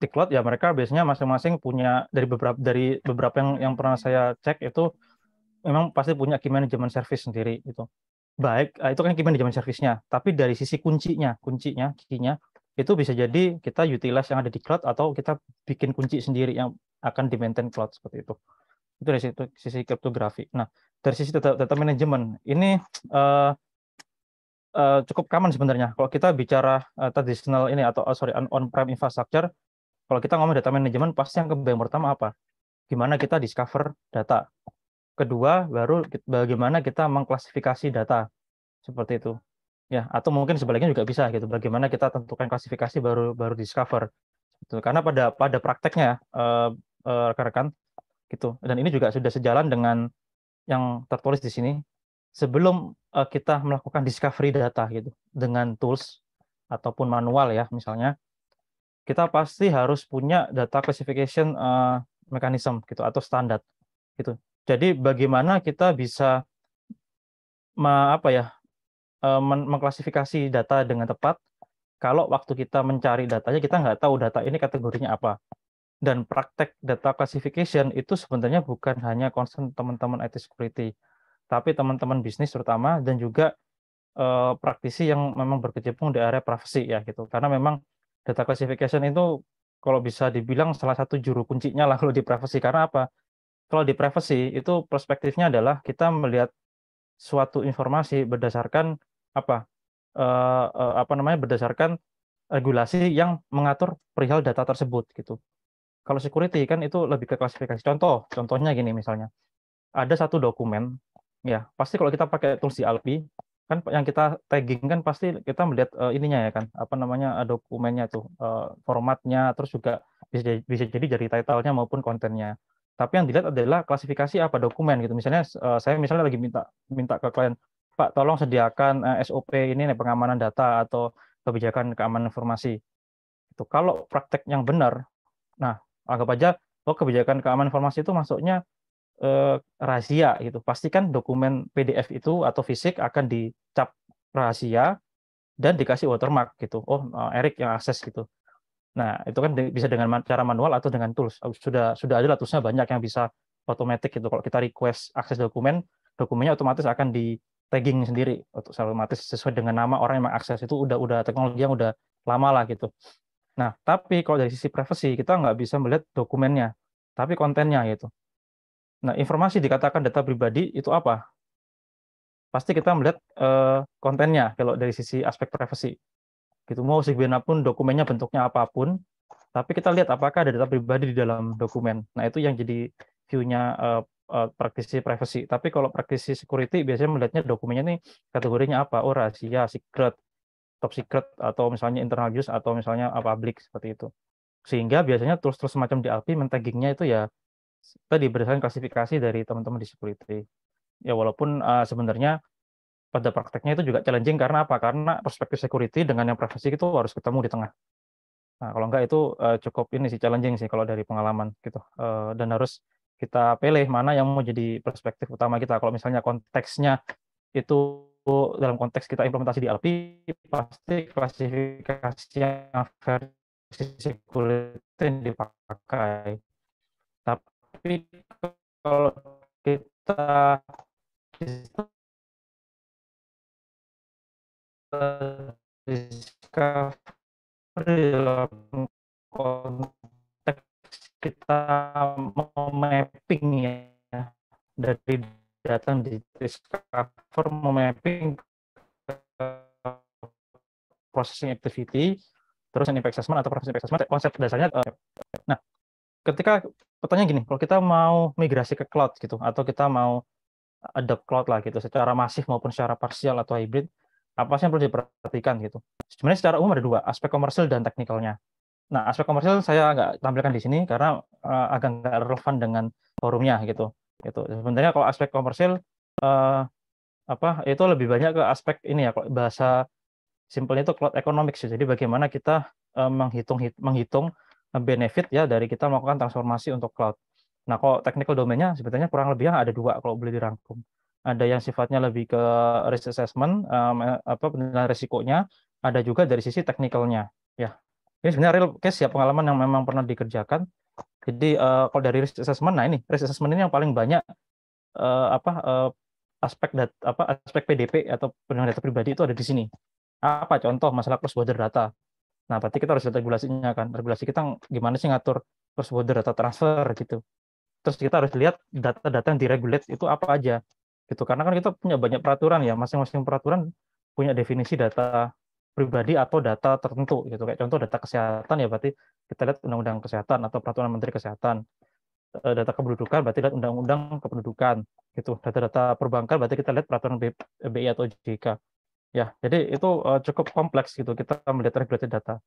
di cloud ya mereka biasanya masing-masing punya dari beberapa dari beberapa yang yang pernah saya cek itu memang pasti punya key management service sendiri itu Baik, eh, itu kan key management service-nya, tapi dari sisi kuncinya, kuncinya, key itu bisa jadi kita utilize yang ada di cloud atau kita bikin kunci sendiri yang akan di maintain cloud seperti itu. Itu dari situ, sisi kriptografi. Nah, dari sisi data, data management ini uh, uh, cukup common sebenarnya. Kalau kita bicara uh, traditional ini atau uh, sorry on-prem infrastructure, kalau kita ngomong data manajemen, pasti yang kebayang pertama apa? Gimana kita discover data. Kedua, baru bagaimana kita mengklasifikasi data. Seperti itu. Ya, atau mungkin sebaliknya juga bisa gitu. Bagaimana kita tentukan klasifikasi baru baru discover. Gitu. Karena pada pada prakteknya eh, eh, rekan-rekan uh, uh, gitu. Dan ini juga sudah sejalan dengan yang tertulis di sini sebelum uh, kita melakukan discovery data gitu dengan tools ataupun manual ya misalnya kita pasti harus punya data classification uh, mechanism gitu atau standar gitu. Jadi bagaimana kita bisa ma apa ya eh, men mengklasifikasi data dengan tepat kalau waktu kita mencari datanya kita nggak tahu data ini kategorinya apa. Dan praktek data classification itu sebenarnya bukan hanya concern teman-teman IT security, tapi teman-teman bisnis terutama dan juga uh, praktisi yang memang berkecimpung di area privacy ya gitu. Karena memang data classification itu kalau bisa dibilang salah satu juru kuncinya lah kalau di privacy karena apa? Kalau di privacy itu perspektifnya adalah kita melihat suatu informasi berdasarkan apa? Uh, uh, apa namanya berdasarkan regulasi yang mengatur perihal data tersebut gitu. Kalau security kan itu lebih ke klasifikasi. Contoh, contohnya gini misalnya. Ada satu dokumen ya, pasti kalau kita pakai tools di Alpi kan yang kita tagging kan pasti kita melihat uh, ininya ya kan apa namanya uh, dokumennya tuh uh, formatnya terus juga bisa bisa jadi dari title maupun kontennya tapi yang dilihat adalah klasifikasi apa dokumen gitu misalnya uh, saya misalnya lagi minta minta ke klien Pak tolong sediakan uh, SOP ini nih, pengamanan data atau kebijakan keamanan informasi itu kalau praktek yang benar nah anggap aja oh kebijakan keamanan informasi itu masuknya eh, rahasia gitu. Pastikan dokumen PDF itu atau fisik akan dicap rahasia dan dikasih watermark gitu. Oh, eh, Erik yang akses gitu. Nah, itu kan bisa dengan cara manual atau dengan tools. Sudah sudah ada lah toolsnya banyak yang bisa otomatis gitu. Kalau kita request akses dokumen, dokumennya otomatis akan di tagging sendiri otomatis sesuai dengan nama orang yang mengakses itu udah udah teknologi yang udah lama lah gitu. Nah, tapi kalau dari sisi privacy kita nggak bisa melihat dokumennya, tapi kontennya gitu. Nah, informasi dikatakan data pribadi itu apa? Pasti kita melihat uh, kontennya kalau dari sisi aspek privasi. Gitu mau pun dokumennya bentuknya apapun, tapi kita lihat apakah ada data pribadi di dalam dokumen. Nah, itu yang jadi view-nya uh, praktisi privacy. Tapi kalau praktisi security biasanya melihatnya dokumennya ini kategorinya apa? Oh, rahasia, secret, top secret atau misalnya internal use atau misalnya public seperti itu. Sehingga biasanya terus-terus semacam DLP men itu ya tadi berdasarkan klasifikasi dari teman-teman di security. Ya walaupun uh, sebenarnya pada prakteknya itu juga challenging karena apa? Karena perspektif security dengan yang privacy itu harus ketemu di tengah. Nah, kalau enggak itu uh, cukup ini sih challenging sih kalau dari pengalaman gitu. Uh, dan harus kita pilih mana yang mau jadi perspektif utama kita. Kalau misalnya konteksnya itu dalam konteks kita implementasi di LP, pasti klasifikasi yang versi security yang dipakai tapi kalau kita discovery dalam konteks kita mau mapping ya dari data di discover mau mapping processing activity terus impact assessment atau processing impact assessment konsep dasarnya eh, nah ketika pertanyaan gini, kalau kita mau migrasi ke cloud gitu, atau kita mau adopt cloud lah gitu, secara masif maupun secara parsial atau hybrid, apa sih yang perlu diperhatikan gitu? Sebenarnya secara umum ada dua, aspek komersil dan teknikalnya. Nah, aspek komersil saya nggak tampilkan di sini karena uh, agak nggak relevan dengan forumnya gitu. Gitu. Sebenarnya kalau aspek komersil uh, apa itu lebih banyak ke aspek ini ya, kalau bahasa simpelnya itu cloud economics. Ya. Jadi bagaimana kita uh, menghitung menghitung benefit ya dari kita melakukan transformasi untuk cloud. Nah, kalau technical domainnya sebetulnya kurang lebih ya, ada dua kalau boleh dirangkum. Ada yang sifatnya lebih ke risk assessment, um, apa penilaian risikonya, ada juga dari sisi teknikalnya. Ya, ini sebenarnya real case ya pengalaman yang memang pernah dikerjakan. Jadi uh, kalau dari risk assessment, nah ini risk assessment ini yang paling banyak uh, apa uh, aspek dat, apa aspek PDP atau penilaian data pribadi itu ada di sini. Apa contoh masalah cross border data? Nah, berarti kita harus lihat regulasinya kan. Regulasi kita gimana sih ngatur cross border data transfer gitu. Terus kita harus lihat data-data yang diregulate itu apa aja gitu. Karena kan kita punya banyak peraturan ya, masing-masing peraturan punya definisi data pribadi atau data tertentu gitu. Kayak contoh data kesehatan ya berarti kita lihat undang-undang kesehatan atau peraturan menteri kesehatan. Eh, data kependudukan berarti lihat undang-undang kependudukan gitu. Data-data perbankan berarti kita lihat peraturan BI atau OJK Ya, jadi itu uh, cukup kompleks gitu kita melihat regulasi data.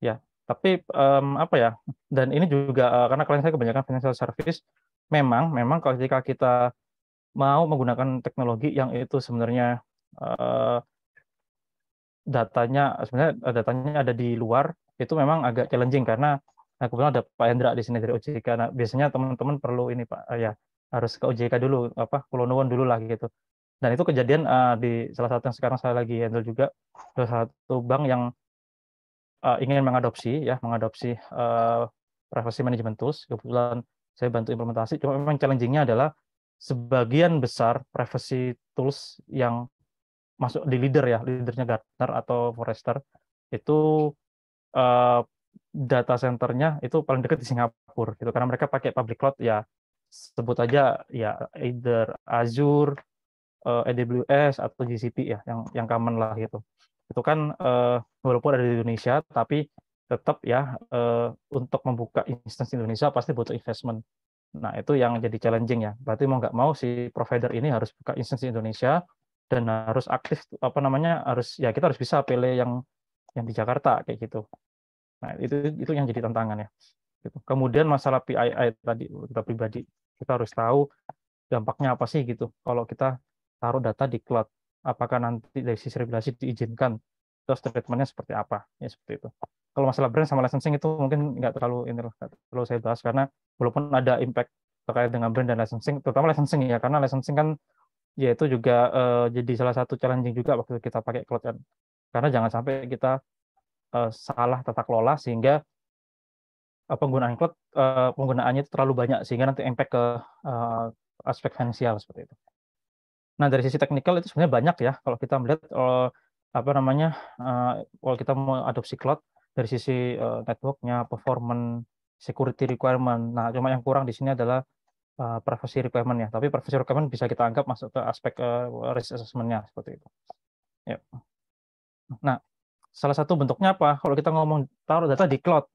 Ya, tapi um, apa ya? Dan ini juga uh, karena kalian saya kebanyakan financial service, memang memang kalau ketika kita mau menggunakan teknologi yang itu sebenarnya uh, datanya sebenarnya datanya ada di luar itu memang agak challenging karena nah, ada Pak Hendra di sini dari OJK. Nah, biasanya teman-teman perlu ini Pak uh, ya harus ke OJK dulu apa Kulonwon dulu lah gitu dan itu kejadian uh, di salah satu yang sekarang saya lagi handle juga salah satu bank yang uh, ingin mengadopsi ya mengadopsi uh, eh, privacy management tools kebetulan saya bantu implementasi cuma memang challengingnya adalah sebagian besar privacy tools yang masuk di leader ya leadernya Gartner atau Forrester itu uh, data centernya itu paling dekat di Singapura gitu karena mereka pakai public cloud ya sebut aja ya either Azure Eh, AWS atau GCP ya yang yang common lah gitu. Itu kan eh, walaupun ada di Indonesia tapi tetap ya eh, untuk membuka instance Indonesia pasti butuh investment. Nah, itu yang jadi challenging ya. Berarti mau nggak mau si provider ini harus buka instance Indonesia dan harus aktif apa namanya? harus ya kita harus bisa pilih yang yang di Jakarta kayak gitu. Nah, itu itu yang jadi tantangan ya. Gitu. Kemudian masalah PII tadi kita pribadi kita harus tahu dampaknya apa sih gitu. Kalau kita taruh data di cloud. Apakah nanti dari sisi regulasi diizinkan? Terus treatmentnya seperti apa? Ya seperti itu. Kalau masalah brand sama licensing itu mungkin nggak terlalu ini terlalu saya bahas karena walaupun ada impact terkait dengan brand dan licensing, terutama licensing ya karena licensing kan ya itu juga uh, jadi salah satu challenging juga waktu kita pakai cloud kan. Karena jangan sampai kita uh, salah tata kelola sehingga uh, penggunaan cloud uh, penggunaannya itu terlalu banyak sehingga nanti impact ke uh, aspek finansial seperti itu. Nah dari sisi teknikal itu sebenarnya banyak ya kalau kita melihat uh, apa namanya uh, kalau kita mau adopsi cloud dari sisi uh, networknya, performance, security requirement. Nah cuma yang kurang di sini adalah uh, privacy requirement ya. Tapi privacy requirement bisa kita anggap masuk ke aspek uh, risk assessmentnya seperti itu. Ya. Nah salah satu bentuknya apa? Kalau kita ngomong taruh data di cloud,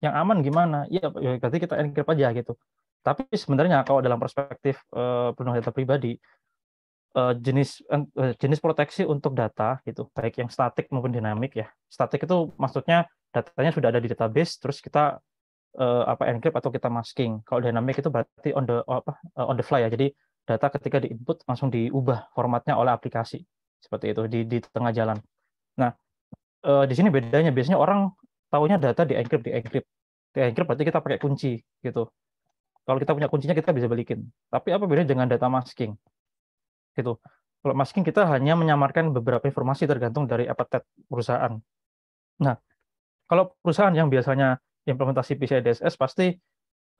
yang aman gimana? Ya, ya berarti kita encrypt aja gitu. Tapi sebenarnya kalau dalam perspektif uh, penuh data pribadi, Eh, jenis eh, eh, jenis proteksi untuk data gitu, baik yang statik maupun dinamik ya. Statik itu maksudnya datanya sudah ada di database, terus kita uh, apa encrypt atau kita masking. Kalau dinamik itu berarti on the apa on the fly ya. Jadi data ketika di input langsung diubah formatnya oleh aplikasi seperti itu di di tengah jalan. Nah uh, di sini bedanya biasanya orang tahunya data di encrypt di encrypt di encrypt berarti kita pakai kunci gitu. Kalau kita punya kuncinya kita bisa balikin. Tapi apa bedanya dengan data masking? gitu. Kalau masking kita hanya menyamarkan beberapa informasi tergantung dari appetite perusahaan. Nah, kalau perusahaan yang biasanya implementasi PCI DSS pasti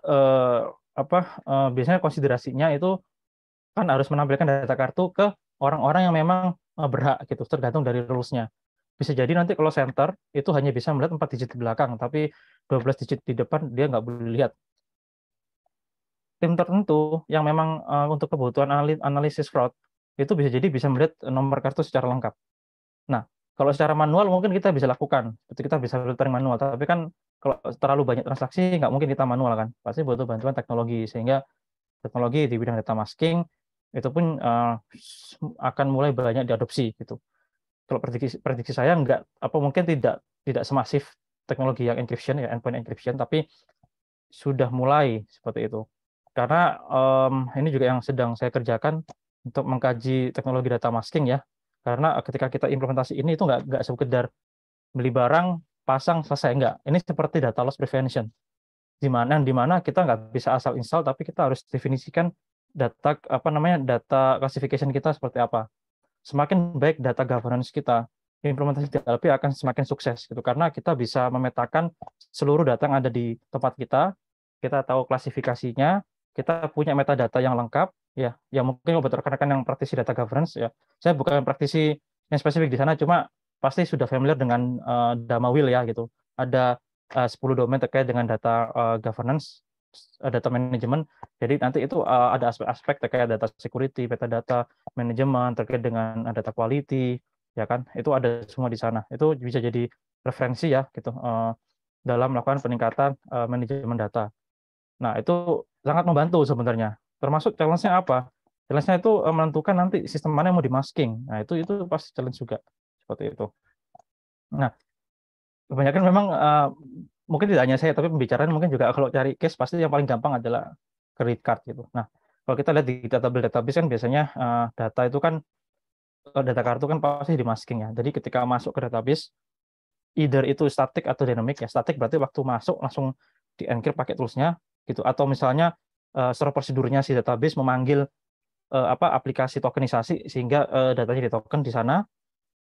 eh, apa eh, biasanya konsiderasinya itu kan harus menampilkan data kartu ke orang-orang yang memang eh, berhak gitu tergantung dari rulesnya bisa jadi nanti kalau center itu hanya bisa melihat empat digit di belakang tapi 12 digit di depan dia nggak boleh lihat tim tertentu yang memang uh, untuk kebutuhan analisis fraud itu bisa jadi bisa melihat nomor kartu secara lengkap. Nah, kalau secara manual mungkin kita bisa lakukan, seperti kita bisa filter manual, tapi kan kalau terlalu banyak transaksi nggak mungkin kita manual kan, pasti butuh bantuan teknologi sehingga teknologi di bidang data masking itu pun uh, akan mulai banyak diadopsi gitu. Kalau prediksi, prediksi saya nggak apa mungkin tidak tidak semasif teknologi yang encryption ya endpoint encryption, tapi sudah mulai seperti itu karena um, ini juga yang sedang saya kerjakan untuk mengkaji teknologi data masking ya. Karena ketika kita implementasi ini itu nggak nggak sekedar beli barang, pasang selesai enggak Ini seperti data loss prevention, di mana di mana kita nggak bisa asal install, tapi kita harus definisikan data apa namanya data classification kita seperti apa. Semakin baik data governance kita, implementasi DLP akan semakin sukses gitu karena kita bisa memetakan seluruh data yang ada di tempat kita, kita tahu klasifikasinya, kita punya metadata yang lengkap ya yang mungkin buat rekan-rekan yang praktisi data governance ya saya bukan praktisi yang spesifik di sana cuma pasti sudah familiar dengan uh, eh, Damawil ya gitu ada eh, uh, 10 domain terkait dengan data uh, governance data management jadi nanti itu uh, ada aspek-aspek terkait data security metadata manajemen terkait dengan data quality ya kan itu ada semua di sana itu bisa jadi referensi ya gitu uh, dalam melakukan peningkatan uh, manajemen data nah itu sangat membantu sebenarnya. Termasuk challenge-nya apa? Challenge-nya itu eh, menentukan nanti sistem mana yang mau dimasking. Nah, itu itu pasti challenge juga seperti itu. Nah, kebanyakan memang uh, mungkin tidak hanya saya tapi pembicaraan mungkin juga kalau cari case pasti yang paling gampang adalah credit card gitu. Nah, kalau kita lihat di database database kan biasanya uh, data itu kan data kartu kan pasti dimasking ya. Jadi ketika masuk ke database either itu static atau dynamic ya. Static berarti waktu masuk langsung di encrypt pakai toolsnya gitu atau misalnya uh, eh, secara prosedurnya si database memanggil uh, apa aplikasi tokenisasi sehingga uh, datanya ditoken di sana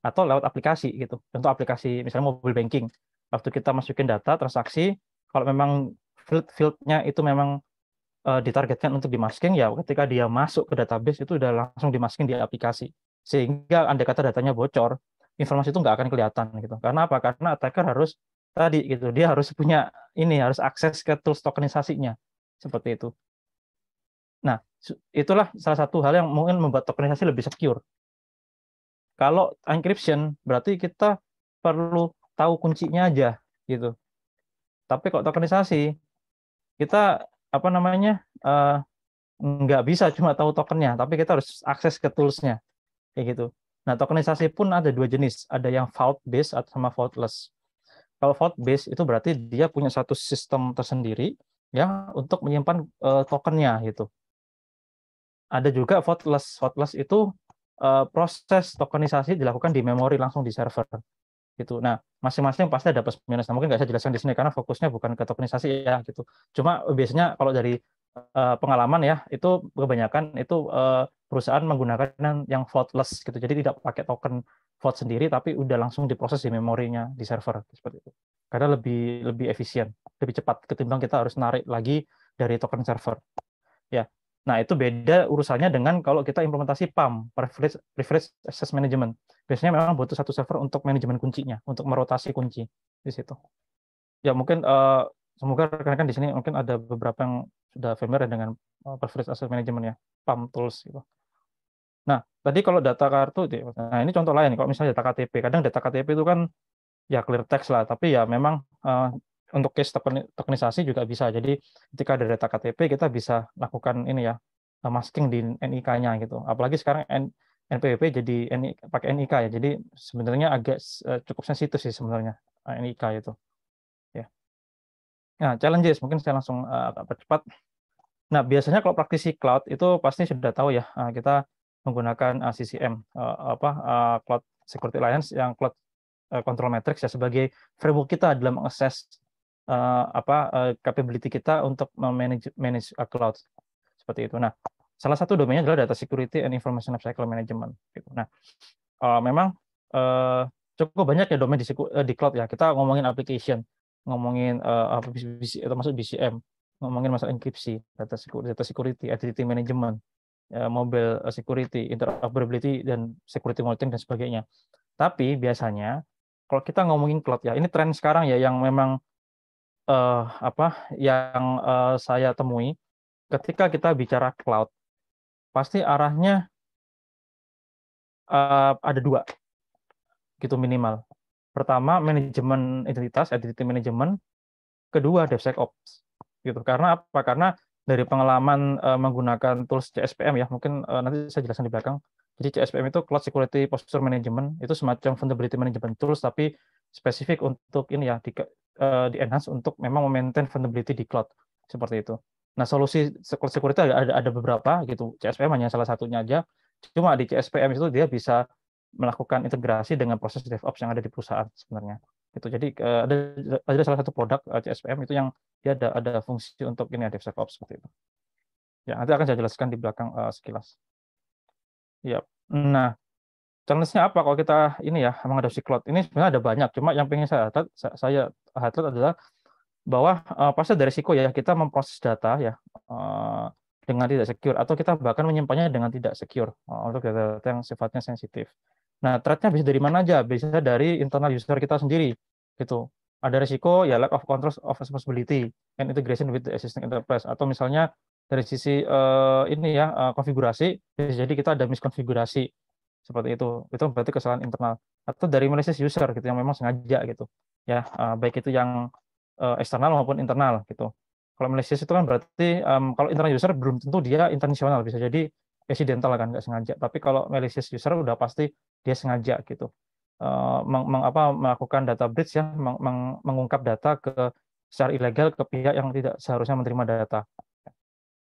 atau lewat aplikasi gitu contoh aplikasi misalnya mobile banking waktu kita masukin data transaksi kalau memang field fieldnya itu memang uh, ditargetkan untuk dimasking ya ketika dia masuk ke database itu udah langsung dimasking di aplikasi sehingga anda kata datanya bocor informasi itu nggak akan kelihatan gitu karena apa karena attacker harus tadi gitu dia harus punya ini harus akses ke tools tokenisasinya seperti itu nah itulah salah satu hal yang mungkin membuat tokenisasi lebih secure kalau encryption berarti kita perlu tahu kuncinya aja gitu tapi kalau tokenisasi kita apa namanya uh, nggak bisa cuma tahu tokennya tapi kita harus akses ke toolsnya kayak gitu nah tokenisasi pun ada dua jenis ada yang vault based atau sama vaultless kalau vault base itu berarti dia punya satu sistem tersendiri ya untuk menyimpan uh, tokennya gitu. Ada juga vaultless. Vaultless itu uh, proses tokenisasi dilakukan di memori langsung di server gitu. Nah, masing-masing pasti ada plus minus. Nah, mungkin nggak saya jelaskan di sini karena fokusnya bukan ke tokenisasi ya gitu. Cuma biasanya kalau dari uh, pengalaman ya itu kebanyakan itu uh, perusahaan menggunakan yang, vaultless gitu. Jadi tidak pakai token vote sendiri tapi udah langsung diproses di memorinya di server seperti itu. Karena lebih lebih efisien, lebih cepat ketimbang kita harus narik lagi dari token server. Ya. Nah, itu beda urusannya dengan kalau kita implementasi PAM, privilege privilege access management. Biasanya memang butuh satu server untuk manajemen kuncinya, untuk merotasi kunci di situ. Ya, mungkin uh, semoga rekan-rekan di sini mungkin ada beberapa yang sudah familiar dengan eh, privilege access management ya, PAM tools gitu. Nah, tadi kalau data kartu, nah ini contoh lain. Kalau misalnya data KTP, kadang data KTP itu kan ya clear text lah, tapi ya memang uh, untuk case tokenisasi juga bisa. Jadi ketika ada data KTP, kita bisa lakukan ini ya eh, masking di NIK-nya gitu. Apalagi sekarang N NPWP jadi N, pakai NIK ya. Jadi sebenarnya agak eh, cukup sensitif sih sebenarnya uh, NIK itu. Ya. Nah, challenges mungkin saya langsung uh, percepat. Nah, biasanya kalau praktisi cloud itu pasti sudah tahu ya, kita menggunakan uh, eh, CCM uh, eh, apa uh, Cloud Security Alliance yang Cloud Control Matrix ya sebagai framework kita dalam mengakses uh, apa uh, capability kita untuk manage manage uh, cloud seperti itu. Nah, salah satu domainnya adalah data security and information lifecycle management. Gitu. Nah, uh, memang uh, cukup banyak ya domain di, uh, di cloud ya. Kita ngomongin application, ngomongin uh, BC, termasuk BCM, ngomongin masalah enkripsi, data security, data security, identity management, Eh, mobile eh, security, interoperability dan security monitoring dan sebagainya. Tapi biasanya kalau kita ngomongin cloud ya, ini tren sekarang ya yang memang uh, apa yang uh, saya temui ketika kita bicara cloud pasti arahnya uh, ada dua gitu minimal. Pertama manajemen identitas, identity management. Kedua DevSecOps gitu. Karena apa? Karena dari pengalaman uh, menggunakan tools CSPM ya, mungkin uh, nanti saya jelaskan di belakang. Jadi CSPM itu Cloud Security Posture Management, itu semacam vulnerability management tools tapi spesifik untuk ini ya di, uh, eh, di enhance untuk memang memaintain vulnerability di cloud seperti itu. Nah, solusi cloud security ada ada, ada beberapa gitu. CSPM hanya salah satunya aja. Cuma di CSPM itu dia bisa melakukan integrasi dengan proses DevOps yang ada di perusahaan sebenarnya. Itu jadi eh, ada ada salah satu produk eh, CSPM itu yang dia ada ada fungsi untuk ini ada DevSecOps seperti itu. Ya, nanti akan saya jelaskan di belakang uh, sekilas. Ya. Nah, challenge-nya apa kalau kita ini ya mengadopsi cloud? Ini sebenarnya ada banyak, cuma yang pengen saya hatlat, saya hatat adalah bahwa uh, pasti ada risiko ya kita memproses data ya uh, dengan tidak secure atau kita bahkan menyimpannya dengan tidak secure uh, untuk data-data yang sifatnya sensitif. Nah, threatnya bisa dari mana aja? Bisa dari internal user kita sendiri, gitu. Ada resiko ya lack of control of responsibility and integration with the existing enterprise. Atau misalnya dari sisi uh, ini ya uh, konfigurasi, bisa jadi kita ada miskonfigurasi seperti itu. Itu berarti kesalahan internal. Atau dari malicious user gitu yang memang sengaja gitu, ya uh, baik itu yang uh, eksternal maupun internal gitu. Kalau malicious itu kan berarti um, kalau internal user belum tentu dia internasional, bisa jadi accidental kan nggak sengaja tapi kalau malicious user udah pasti dia sengaja gitu uh, meng, meng, apa, melakukan data breach ya meng, meng, mengungkap data ke secara ilegal ke pihak yang tidak seharusnya menerima data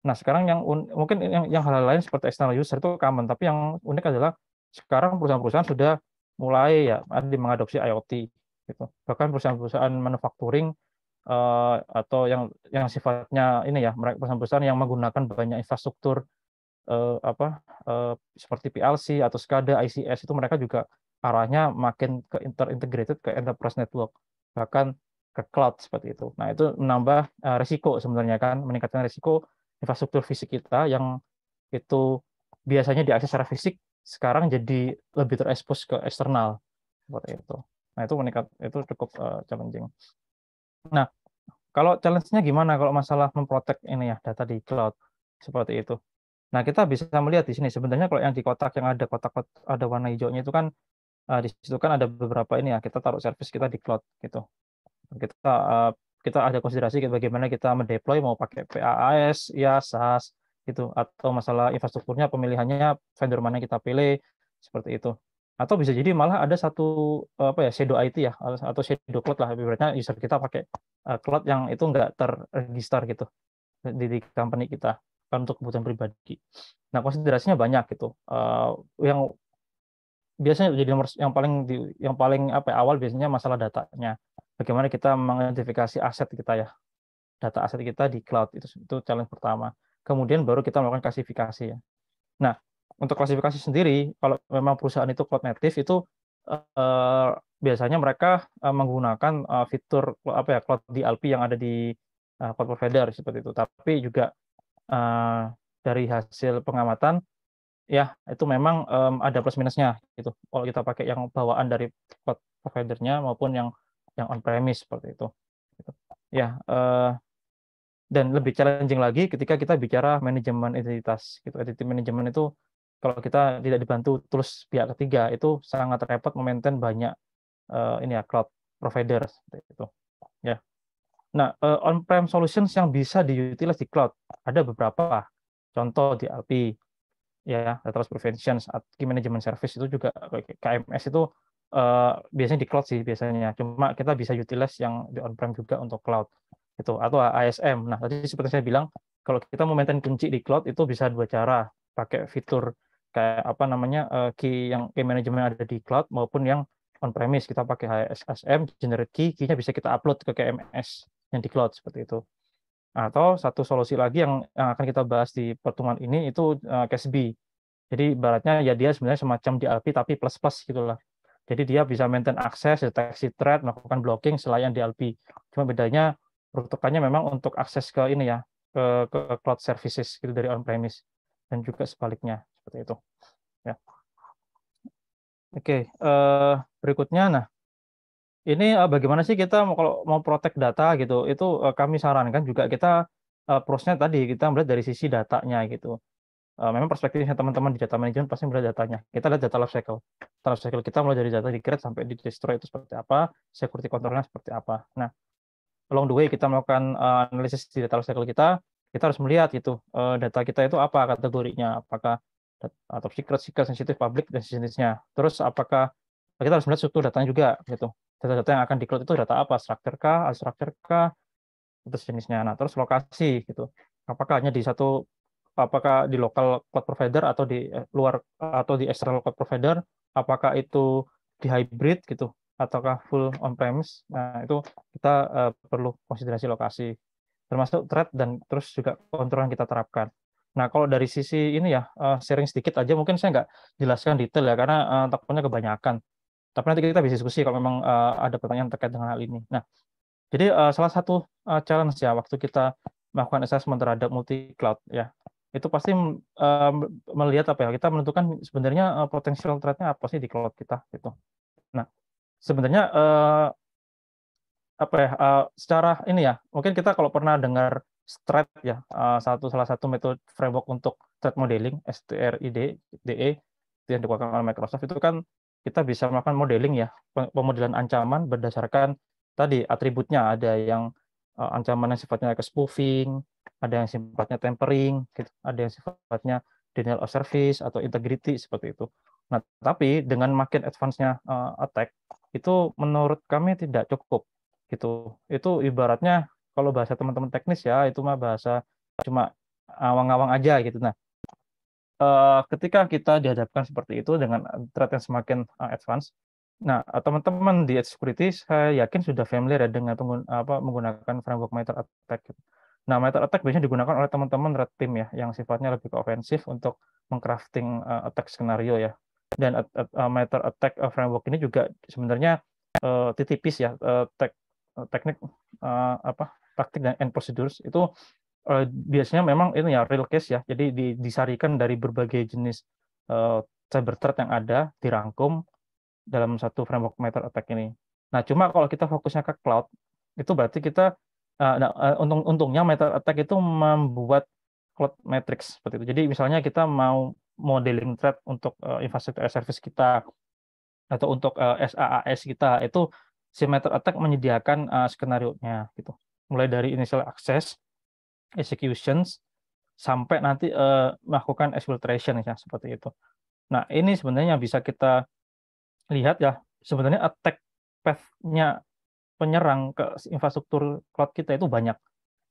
nah sekarang yang un, mungkin yang, yang hal, hal lain seperti external user itu common tapi yang unik adalah sekarang perusahaan-perusahaan sudah mulai ya ada mengadopsi IoT gitu bahkan perusahaan-perusahaan manufacturing uh, atau yang yang sifatnya ini ya mereka perusahaan-perusahaan yang menggunakan banyak infrastruktur uh, apa uh, seperti PLC atau SCADA, ICS itu mereka juga arahnya makin ke interintegrated ke enterprise network bahkan ke cloud seperti itu. Nah itu menambah uh, risiko sebenarnya kan meningkatkan resiko infrastruktur fisik kita yang itu biasanya diakses secara fisik sekarang jadi lebih terekspos ke eksternal seperti itu. Nah itu meningkat itu cukup uh, challenging. Nah kalau challenge-nya gimana kalau masalah memprotek ini ya data di cloud seperti itu. Nah, kita bisa melihat di sini sebenarnya kalau yang di kotak yang ada kotak, kotak ada warna hijaunya itu kan uh, di situ kan ada beberapa ini ya, kita taruh service kita di cloud gitu. Kita uh, kita ada konsiderasi bagaimana kita mendeploy mau pakai PaaS, ya SaaS gitu atau masalah infrastrukturnya pemilihannya vendor mana yang kita pilih seperti itu. Atau bisa jadi malah ada satu apa ya shadow IT ya atau shadow cloud lah ibaratnya user kita pakai eh, cloud yang itu enggak terregister gitu di, di company kita bukan untuk kebutuhan pribadi. Nah konsiderasinya banyak gitu. Uh, yang biasanya jadi nomor yang paling di, yang paling apa ya, awal biasanya masalah datanya. Bagaimana kita mengidentifikasi aset kita ya, data aset kita di cloud itu itu challenge pertama. Kemudian baru kita melakukan klasifikasi ya. Nah untuk klasifikasi sendiri, kalau memang perusahaan itu cloud native itu eh, biasanya mereka uh, menggunakan uh, fitur apa ya cloud DLP yang ada di eh, cloud provider seperti itu. Tapi juga Eh, dari hasil pengamatan ya itu memang um, ada plus minusnya gitu kalau kita pakai yang bawaan dari cloud providernya maupun yang yang on premise seperti itu gitu. ya uh, dan lebih challenging lagi ketika kita bicara manajemen identitas gitu identity manajemen itu kalau kita tidak dibantu terus pihak ketiga itu sangat repot memaintain banyak uh, ini ya cloud provider seperti itu ya Nah, eh, on-prem solutions yang bisa diutilize di cloud ada beberapa. Contoh di LP, ya, data loss prevention, key management service itu juga KMS itu uh, biasanya di cloud sih biasanya. Cuma kita bisa utilize yang di on-prem juga untuk cloud itu atau ASM. Nah, tadi seperti saya bilang kalau kita mau maintain kunci di cloud itu bisa dua cara, pakai fitur kayak apa namanya uh, key yang key management ada di cloud maupun yang on premise kita pakai HSSM generate key, key-nya bisa kita upload ke KMS yang di cloud seperti itu. Atau satu solusi lagi yang akan kita bahas di pertemuan ini itu uh, B Jadi baratnya ya dia sebenarnya semacam DLP tapi plus-plus gitulah. Jadi dia bisa maintain akses, deteksi threat, melakukan blocking selain DLP. Cuma bedanya rutukannya memang untuk akses ke ini ya, ke, ke cloud services gitu dari on-premise dan juga sebaliknya seperti itu. Ya. Oke, okay, uh, eh, berikutnya nah ini uh, bagaimana sih kita mau kalau mau protek data gitu itu uh, kami sarankan juga kita uh, eh, prosesnya tadi kita melihat dari sisi datanya gitu uh, memang perspektifnya teman-teman di data management pasti melihat datanya kita lihat data lifecycle data lifecycle kita mulai dari data di create sampai di destroy itu seperti apa security controlnya seperti apa nah along the way kita melakukan uh, analisis di data lifecycle kita kita harus melihat gitu uh, data kita itu apa kategorinya apakah atau secret secret sensitive public dan sejenisnya terus apakah Nah, kita harus melihat struktur datanya juga gitu data-data yang akan di-cloud itu data apa structure kah unstructured kah terus jenisnya nah terus lokasi gitu apakah hanya di satu apakah di local cloud provider atau di eh, luar atau di external cloud provider apakah itu di hybrid gitu ataukah full on premise nah itu kita uh, perlu konsiderasi lokasi termasuk threat dan terus juga kontrol yang kita terapkan nah kalau dari sisi ini ya uh, sharing sedikit aja mungkin saya nggak jelaskan detail ya karena takutnya kebanyakan tapi nanti kita bisa diskusi kalau memang uh, ada pertanyaan terkait dengan hal ini. Nah, jadi uh, salah satu uh, challenge ya waktu kita melakukan assessment terhadap multi cloud ya itu pasti uh, melihat apa ya kita menentukan sebenarnya uh, potensial threat apa sih di cloud kita gitu. Nah, sebenarnya uh, apa ya uh, secara ini ya mungkin kita kalau pernah dengar threat ya uh, satu salah satu metode framework untuk threat modeling STRID e, yang dikeluarkan oleh Microsoft itu kan kita bisa melakukan modeling ya, pemodelan ancaman berdasarkan tadi atributnya ada yang uh, ancaman yang sifatnya ke spoofing, ada yang sifatnya tempering, gitu. ada yang sifatnya denial of service atau integrity seperti itu. Nah, tapi dengan makin advance-nya uh, attack itu menurut kami tidak cukup gitu. Itu ibaratnya kalau bahasa teman-teman teknis ya itu mah bahasa cuma awang-awang aja gitu. Nah, uh, ketika kita dihadapkan seperti itu dengan threat yang semakin uh, advance, nah eh, teman-teman di edge security saya yakin sudah familiar ya dengan pengguna, apa, menggunakan framework meter attack. Nah, meter attack biasanya digunakan oleh teman-teman red team ya, yang sifatnya lebih ke ofensif untuk mengcrafting uh, attack skenario ya. Dan uh, uh, meter attack uh, framework ini juga sebenarnya uh, tipis ya, uh, tek, uh, teknik uh, apa taktik dan end procedures itu uh, biasanya memang ini ya real case ya. Jadi di, disarikan dari berbagai jenis uh, cyber threat yang ada dirangkum dalam satu framework meter attack ini. Nah, cuma kalau kita fokusnya ke cloud, itu berarti kita uh, nah, untung untungnya meter attack itu membuat cloud matrix seperti itu. Jadi misalnya kita mau modeling threat untuk uh, infrastructure service kita atau untuk uh, SaaS kita itu si meter attack menyediakan uh, skenario-nya gitu. Mulai dari initial access executions sampai nanti uh, melakukan exfiltration ya seperti itu. Nah, ini sebenarnya yang bisa kita lihat ya, sebenarnya attack path-nya penyerang ke infrastruktur cloud kita itu banyak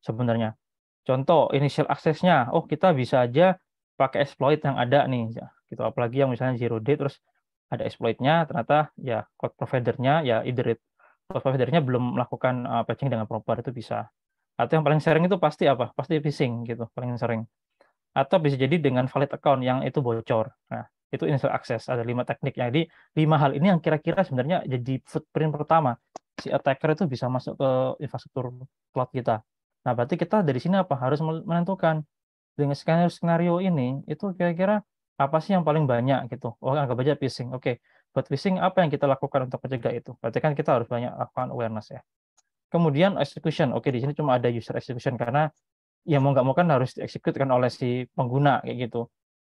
sebenarnya. Contoh initial access-nya, oh kita bisa aja pakai exploit yang ada nih ya. Gitu apalagi yang misalnya zero day terus ada exploit-nya ternyata ya cloud providernya ya either it, cloud providernya belum melakukan uh, patching dengan proper itu bisa atau yang paling sering itu pasti apa? Pasti phishing gitu paling sering. Atau bisa jadi dengan valid account yang itu bocor. Nah, itu initial access. Ada lima teknik. Nah, jadi lima hal ini yang kira-kira sebenarnya jadi footprint pertama si attacker itu bisa masuk ke infrastruktur cloud kita. Nah, berarti kita dari sini apa harus menentukan dengan skenario skenario ini itu kira-kira apa sih yang paling banyak gitu. Oh, anggap aja phishing. Oke, okay. buat phishing apa yang kita lakukan untuk mencegah itu? Berarti kan kita harus banyak lakukan awareness ya. Kemudian execution. Oke, di sini cuma ada user execution karena yang mau nggak mau kan harus dieksekutkan oleh si pengguna kayak gitu.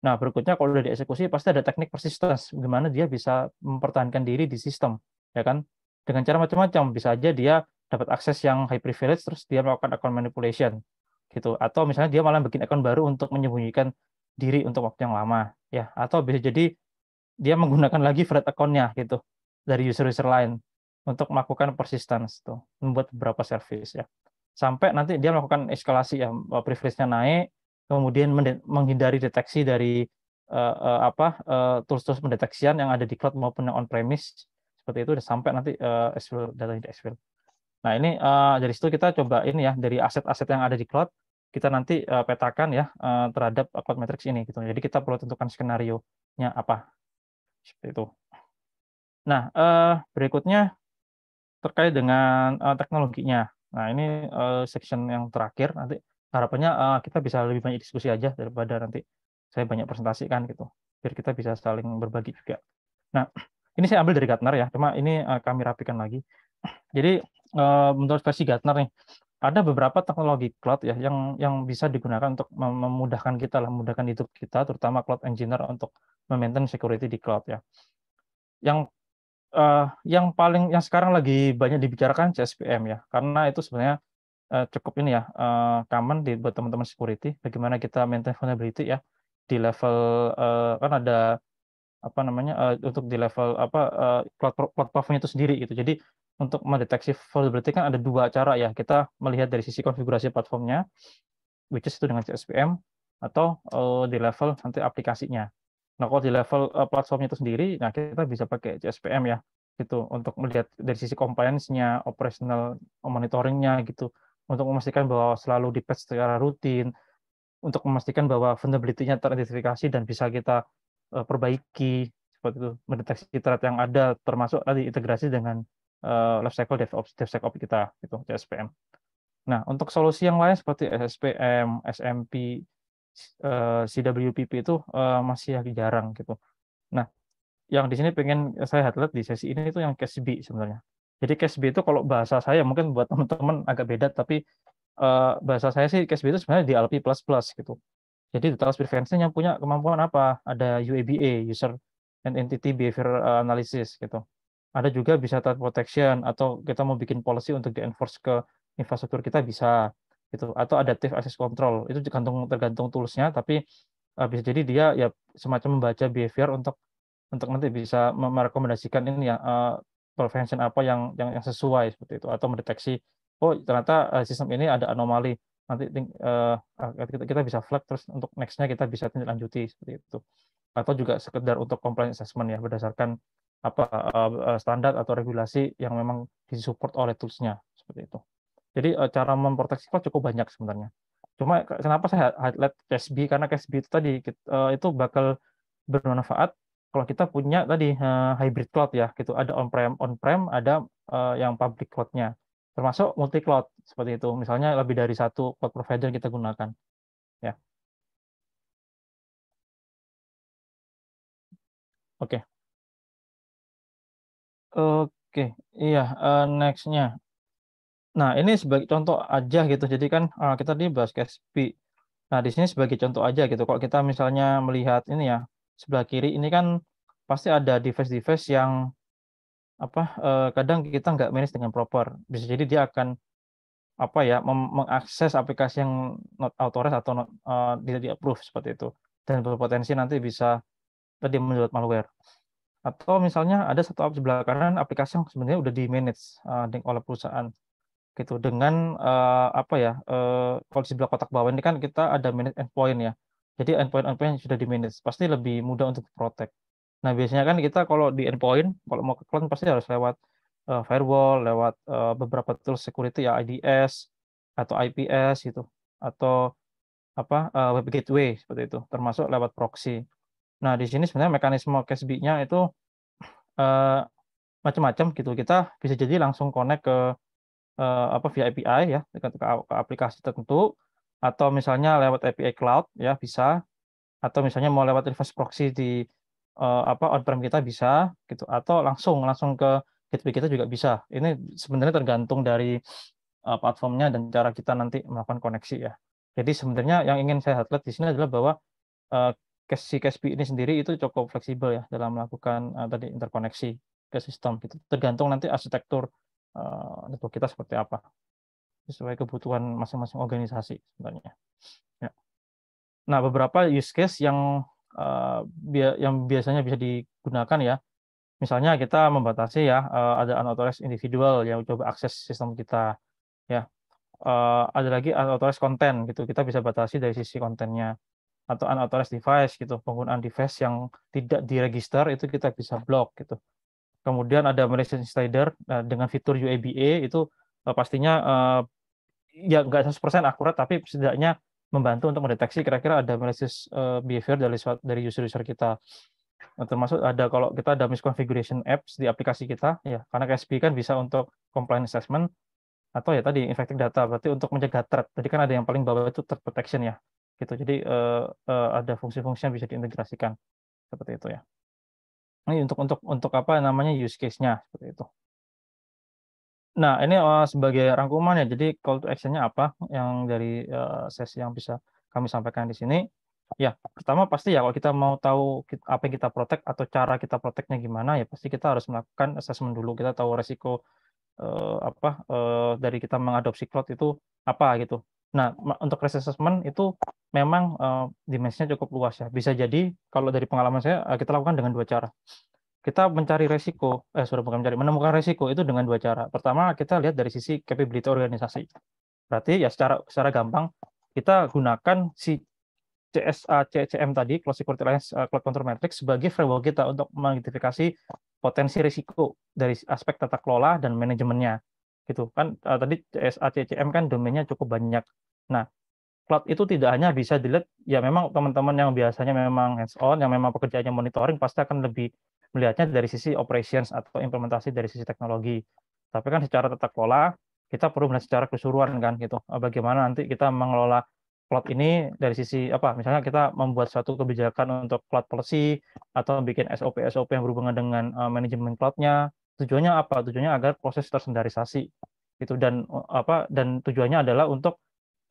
Nah, berikutnya kalau udah dieksekusi pasti ada teknik persistence gimana dia bisa mempertahankan diri di sistem, ya kan? Dengan cara macam-macam, bisa aja dia dapat akses yang high privilege terus dia melakukan account manipulation gitu atau misalnya dia malah bikin account baru untuk menyembunyikan diri untuk waktu yang lama ya atau bisa jadi dia menggunakan lagi fret accountnya gitu dari user-user lain untuk melakukan persistence tuh, membuat beberapa service ya. Sampai nanti dia melakukan eskalasi ya, privilege-nya naik, kemudian menghindari deteksi dari uh, uh, apa uh, tools-tools pendeteksian yang ada di cloud maupun yang on premise seperti itu sampai nanti uh, SQL data di SQL. Nah, ini uh, dari situ kita coba ini ya dari aset-aset yang ada di cloud kita nanti uh, petakan ya uh, terhadap cloud matrix ini gitu. Jadi kita perlu tentukan skenario-nya apa. Seperti itu. Nah, berikutnya terkait dengan uh, teknologinya. Nah, ini uh, section yang terakhir nanti harapannya uh, kita bisa lebih banyak diskusi aja daripada nanti saya banyak presentasi kan gitu. Biar kita bisa saling berbagi juga. Nah, ini saya ambil dari Gartner ya, cuma ini uh, kami rapikan lagi. Jadi uh, menurut versi Gartner nih, ada beberapa teknologi cloud ya yang yang bisa digunakan untuk memudahkan kita lah, memudahkan hidup kita, terutama cloud engineer untuk memaintain security di cloud ya. Yang uh, yang paling yang sekarang lagi banyak dibicarakan CSPM ya, karena itu sebenarnya uh, cukup ini ya uh, common di buat teman-teman security. Bagaimana kita maintain vulnerability ya di level uh, kan ada apa namanya uh, untuk di level apa uh, platform platformnya itu sendiri gitu. Jadi untuk mendeteksi vulnerability kan ada dua cara ya. Kita melihat dari sisi konfigurasi platformnya, which is itu dengan CSPM atau uh, di level nanti aplikasinya. Nah, kalau di level eh, platformnya itu sendiri, nah kita bisa pakai CSPM ya, gitu, untuk melihat dari sisi compliance-nya, operational monitoring-nya, gitu, untuk memastikan bahwa selalu di patch secara rutin, untuk memastikan bahwa vulnerability-nya teridentifikasi dan bisa kita eh, perbaiki, seperti itu, mendeteksi threat yang ada, termasuk tadi integrasi dengan uh, eh, lifecycle DevOps, DevSecOps kita, gitu, CSPM. Nah, untuk solusi yang lain seperti SSPM, SMP, uh, itu uh, masih jarang gitu. Nah, yang di sini pengen saya highlight di sesi ini itu yang case B sebenarnya. Jadi case B itu kalau bahasa saya mungkin buat teman-teman agak beda tapi uh, bahasa saya sih case B itu sebenarnya di LP++ gitu. Jadi detail prevention yang punya kemampuan apa? Ada UABA, user and entity behavior analysis gitu. Ada juga bisa threat protection atau kita mau bikin policy untuk di enforce ke infrastruktur kita bisa gitu atau adaptive access control itu tergantung tergantung toolsnya tapi uh, bisa jadi dia ya semacam membaca behavior untuk untuk nanti bisa merekomendasikan ini ya uh, prevention apa yang, yang yang sesuai seperti itu atau mendeteksi oh ternyata uh, sistem ini ada anomali nanti uh, kita, kita bisa flag terus untuk nextnya kita bisa lanjuti seperti itu atau juga sekedar untuk compliance assessment ya berdasarkan apa uh, standar atau regulasi yang memang disupport oleh toolsnya seperti itu. Jadi uh, cara memproteksi cloud cukup banyak sebenarnya. Cuma kenapa saya highlight CashB karena CashB itu tadi uh, itu bakal bermanfaat kalau kita punya tadi uh, hybrid cloud ya, gitu. Ada on-prem, on-prem, ada uh, yang public cloud-nya. Termasuk multi cloud seperti itu. Misalnya lebih dari satu cloud provider kita gunakan. Ya. Oke. Okay. Oke, okay, iya, uh, next-nya. Nah, ini sebagai contoh aja gitu. Jadi kan eh, kita di bahas cash Nah, di sini sebagai contoh aja gitu. Kalau kita misalnya melihat ini ya, sebelah kiri ini kan pasti ada device-device yang apa eh, kadang kita nggak manage dengan proper. Bisa jadi dia akan apa ya mengakses aplikasi yang not authorized atau not, uh, tidak di approve seperti itu dan berpotensi nanti bisa tadi menjual malware. Atau misalnya ada satu app sebelah kanan aplikasi yang sebenarnya udah eh, di manage uh, oleh perusahaan gitu dengan uh, apa ya uh, kalau di sebelah kotak bawah ini kan kita ada manage endpoint ya jadi endpoint endpoint yang sudah di manage pasti lebih mudah untuk protect nah biasanya kan kita kalau di endpoint kalau mau ke cloud pasti harus lewat uh, firewall lewat uh, beberapa tools security ya IDS atau IPS gitu atau apa uh, web gateway seperti itu termasuk lewat proxy nah di sini sebenarnya mekanisme CASB-nya itu uh, macam-macam gitu kita bisa jadi langsung connect ke uh, apa via API ya ke, ke aplikasi tertentu atau misalnya lewat API cloud ya bisa atau misalnya mau lewat reverse proxy di uh, apa on-prem kita bisa gitu atau langsung langsung ke gateway kita juga bisa. Ini sebenarnya tergantung dari uh, platformnya dan cara kita nanti melakukan koneksi ya. Jadi sebenarnya yang ingin saya highlight di sini adalah bahwa uh, si ini sendiri itu cukup fleksibel ya dalam melakukan uh, tadi interkoneksi ke sistem gitu. Tergantung nanti arsitektur Eh, network kita seperti apa sesuai kebutuhan masing-masing organisasi sebenarnya. Ya. Nah beberapa use case yang uh, eh, bi yang biasanya bisa digunakan ya, misalnya kita membatasi ya uh, ada unauthorized individual yang coba akses sistem kita, ya uh, ada lagi unauthorized konten gitu kita bisa batasi dari sisi kontennya atau unauthorized device gitu penggunaan device yang tidak diregister itu kita bisa block gitu kemudian ada Malaysian Insider eh, dengan fitur UABA itu eh, pastinya uh, ya nggak 100% akurat tapi setidaknya membantu untuk mendeteksi kira-kira ada malicious behavior dari dari user-user kita nah, termasuk ada kalau kita ada misconfiguration apps di aplikasi kita ya karena KSP kan bisa untuk compliance assessment atau ya tadi infected data berarti untuk mencegah threat tadi kan ada yang paling bawah itu threat protection ya gitu jadi uh, uh, ada fungsi-fungsi yang bisa diintegrasikan seperti itu ya ini iya, untuk untuk untuk apa namanya use case-nya seperti itu. Nah, ini uh, sebagai rangkuman ya. Jadi call to action-nya apa yang dari eh, sesi yang bisa kami sampaikan di sini? Ya, pertama pasti ya kalau kita mau tahu apa yang kita protect atau cara kita proteknya gimana ya pasti kita harus melakukan assessment dulu. Kita tahu resiko eh, apa eh, dari kita mengadopsi cloud itu apa gitu. Nah, untuk risk assessment itu memang uh, dimensinya cukup luas ya. Bisa jadi kalau dari pengalaman saya uh, kita lakukan dengan dua cara. Kita mencari resiko, eh sudah bukan mencari, menemukan resiko itu dengan dua cara. Pertama, kita lihat dari sisi capability organisasi. Berarti ya secara secara gampang kita gunakan si CSA CCM tadi, Close Security Alliance eh, Cloud Control Matrix sebagai framework kita untuk mengidentifikasi potensi risiko dari aspek tata kelola dan manajemennya gitu kan uh, tadi CSA kan domainnya cukup banyak nah cloud itu tidak hanya bisa dilihat ya memang teman-teman yang biasanya memang hands on yang memang pekerjaannya monitoring pasti akan lebih melihatnya dari sisi operations atau implementasi dari sisi teknologi tapi kan secara tata kelola kita perlu melihat secara keseluruhan kan gitu eh, bagaimana nanti kita mengelola cloud ini dari sisi apa misalnya kita membuat suatu kebijakan untuk cloud policy atau bikin SOP SOP yang berhubungan dengan uh, manajemen cloudnya tujuannya apa tujuannya agar proses tersendarisasi gitu dan apa dan tujuannya adalah untuk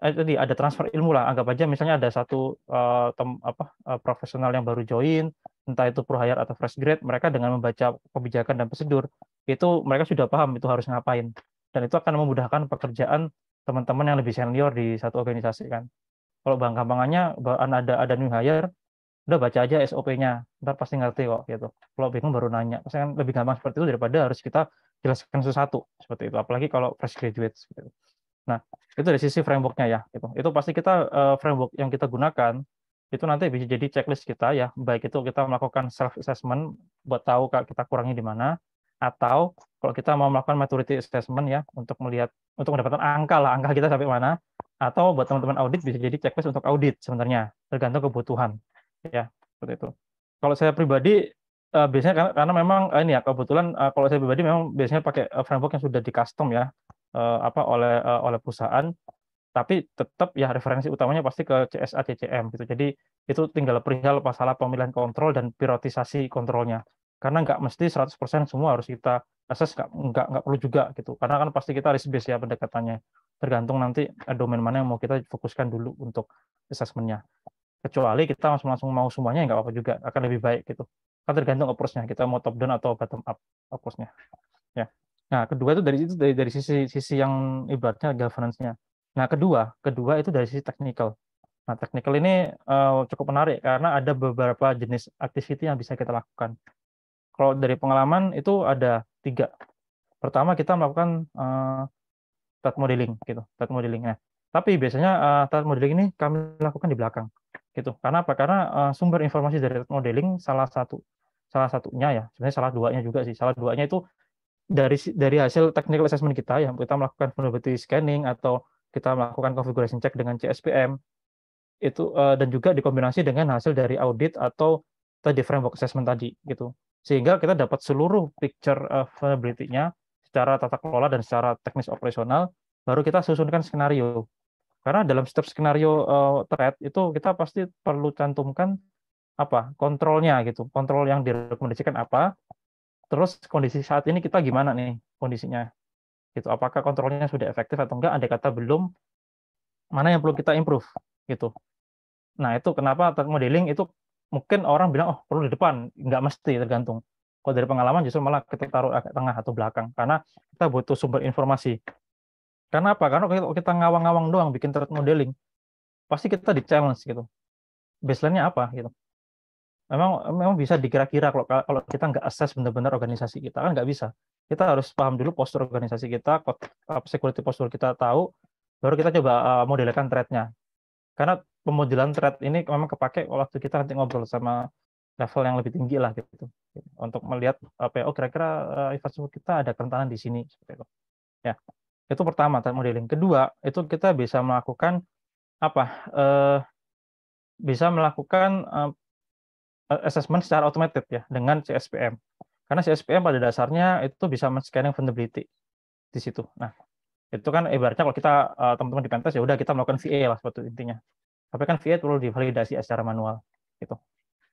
eh, tadi ada transfer ilmu lah anggap aja misalnya ada satu uh, tem, apa uh, profesional yang baru join entah itu pro hire atau fresh grade mereka dengan membaca kebijakan dan prosedur itu mereka sudah paham itu harus ngapain dan itu akan memudahkan pekerjaan teman-teman yang lebih senior di satu organisasi kan kalau bang kampangannya ada ada new hire udah baca aja SOP-nya, ntar pasti ngerti kok gitu. Kalau bingung baru nanya, pasti kan lebih gampang seperti itu daripada harus kita jelaskan sesuatu seperti itu. Apalagi kalau fresh graduate seperti Nah, itu dari sisi frameworknya ya. Gitu. Itu pasti kita uh, framework yang kita gunakan itu nanti bisa jadi checklist kita ya. Baik itu kita melakukan self assessment buat tahu kita kurangnya di mana, atau kalau kita mau melakukan maturity assessment ya untuk melihat untuk mendapatkan angka lah angka kita sampai mana atau buat teman-teman audit bisa jadi checklist untuk audit sebenarnya tergantung kebutuhan ya seperti itu. Kalau saya pribadi uh, biasanya karena, karena memang uh, ini ya kebetulan uh, kalau saya pribadi memang biasanya pakai uh, framework yang sudah di custom ya uh, apa oleh uh, oleh perusahaan tapi tetap ya referensi utamanya pasti ke CSA CCM gitu. Jadi itu tinggal perihal masalah pemilihan kontrol dan prioritisasi kontrolnya. Karena nggak mesti 100% semua harus kita assess, nggak, nggak, nggak perlu juga gitu. Karena kan pasti kita risk based ya pendekatannya. Tergantung nanti domain mana yang mau kita fokuskan dulu untuk assessmentnya kecuali kita langsung langsung mau semuanya nggak apa-apa juga akan lebih baik gitu kan tergantung approach-nya kita mau top down atau bottom up approach-nya ya nah kedua itu dari itu dari dari sisi sisi yang ibaratnya governance-nya nah kedua kedua itu dari sisi technical nah technical ini uh, cukup menarik karena ada beberapa jenis activity yang bisa kita lakukan kalau dari pengalaman itu ada tiga pertama kita melakukan uh, threat modeling gitu threat modeling nah tapi biasanya uh, threat modeling ini kami lakukan di belakang gitu. Karena apa? Karena uh, sumber informasi dari modeling salah satu salah satunya ya, sebenarnya salah duanya juga sih. Salah duanya itu dari dari hasil technical assessment kita yang kita melakukan vulnerability scanning atau kita melakukan configuration check dengan CSPM itu uh, dan juga dikombinasi dengan hasil dari audit atau tadi framework assessment tadi gitu. Sehingga kita dapat seluruh picture uh, vulnerability-nya secara tata kelola dan secara teknis operasional baru kita susunkan skenario karena dalam setiap skenario uh, threat itu kita pasti perlu cantumkan apa kontrolnya gitu, kontrol yang direkomendasikan apa, terus kondisi saat ini kita gimana nih kondisinya, gitu. Apakah kontrolnya sudah efektif atau enggak? ada kata belum, mana yang perlu kita improve gitu. Nah itu kenapa modeling itu mungkin orang bilang oh perlu di depan, nggak mesti tergantung. Kalau dari pengalaman justru malah kita taruh agak tengah atau belakang karena kita butuh sumber informasi karena apa? Karena kalau kita ngawang-ngawang doang bikin threat modeling, pasti kita di challenge gitu. Baseline-nya apa gitu. Memang memang bisa dikira-kira kalau kalau kita nggak assess benar-benar organisasi kita kan nggak bisa. Kita harus paham dulu postur organisasi kita, security postur kita tahu, baru kita coba eh, modelkan threat-nya. Karena pemodelan threat ini memang kepake waktu kita nanti ngobrol sama level yang lebih tinggi lah gitu untuk melihat apa ya, oh kira-kira eh, infrastruktur kita ada kerentanan di sini seperti itu ya itu pertama, time modeling. Kedua, itu kita bisa melakukan apa? uh, bisa melakukan uh, assessment secara automated ya dengan CSPM. Karena CSPM pada dasarnya itu bisa men-scanning vulnerability di situ. Nah, itu kan ibaratnya kalau kita teman-teman di pentas ya udah kita melakukan VA lah seperti intinya. Tapi kan VA perlu divalidasi secara manual gitu.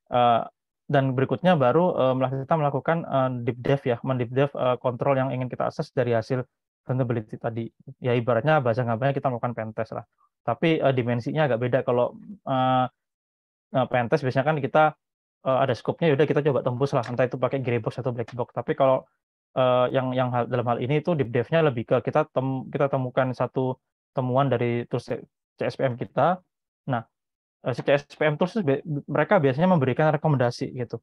Uh, dan berikutnya baru uh, kita melakukan uh, deep dive ya, mendeep dive uh, kontrol yang ingin kita akses dari hasil vulnerability tadi. Ya ibaratnya bahasa gampangnya kita melakukan pentest lah. Tapi uh, dimensinya agak beda kalau uh, eh, uh, eh, pentest biasanya kan kita uh, ada skopnya, yaudah kita coba tembus lah, entah itu pakai grey box atau black box. Tapi kalau uh, yang yang hal, dalam hal ini itu deep dive-nya lebih ke kita tem, kita temukan satu temuan dari tools CSPM kita. Nah, si CSPM tools mereka biasanya memberikan rekomendasi gitu,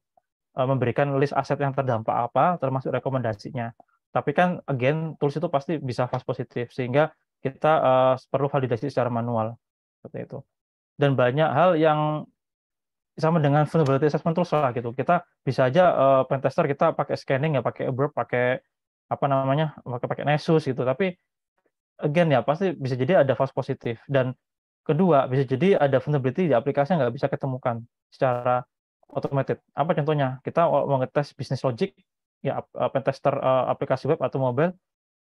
memberikan list aset yang terdampak apa, termasuk rekomendasinya. Tapi kan again tools itu pasti bisa fast positif sehingga kita uh, perlu validasi secara manual seperti itu. Dan banyak hal yang sama dengan vulnerability assessment tools lah gitu. Kita bisa aja uh, eh, pentester kita pakai scanning ya, pakai Burp, pakai apa namanya, pakai pakai Nessus gitu. Tapi again ya pasti bisa jadi ada false positif dan kedua bisa jadi ada vulnerability di aplikasi yang nggak bisa ketemukan secara automated. Apa contohnya? Kita mau ngetes bisnis logic ya eh, pentester uh, eh, aplikasi web atau mobile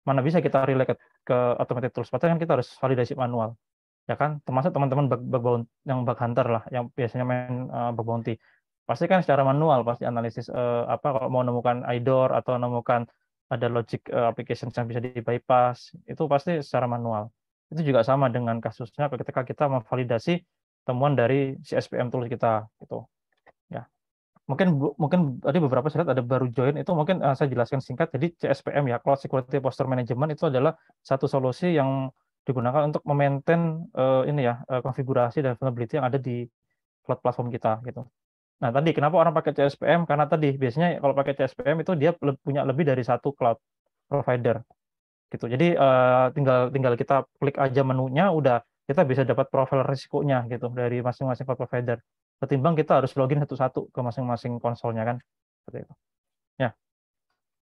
mana bisa kita relate ke automated tools padahal yang kita harus validasi manual ya kan termasuk teman-teman bug, bug bounty, yang bug hunter lah yang biasanya main uh, bug bounty pasti kan secara manual pasti analisis uh, apa kalau mau menemukan idor atau menemukan ada logic uh, application yang bisa di bypass itu pasti secara manual itu juga sama dengan kasusnya ketika kita memvalidasi temuan dari si SPM tools kita gitu mungkin mungkin tadi beberapa saya ada baru join itu mungkin uh, saya jelaskan singkat jadi CSPM ya Cloud Security Posture Management itu adalah satu solusi yang digunakan untuk memaintain uh, ini ya uh, konfigurasi dan vulnerability yang ada di cloud platform kita gitu. Nah tadi kenapa orang pakai CSPM karena tadi biasanya kalau pakai CSPM itu dia punya lebih dari satu cloud provider gitu. Jadi uh, tinggal tinggal kita klik aja menunya udah kita bisa dapat profil risikonya gitu dari masing-masing cloud provider ketimbang kita harus login satu-satu ke masing-masing konsolnya kan seperti itu ya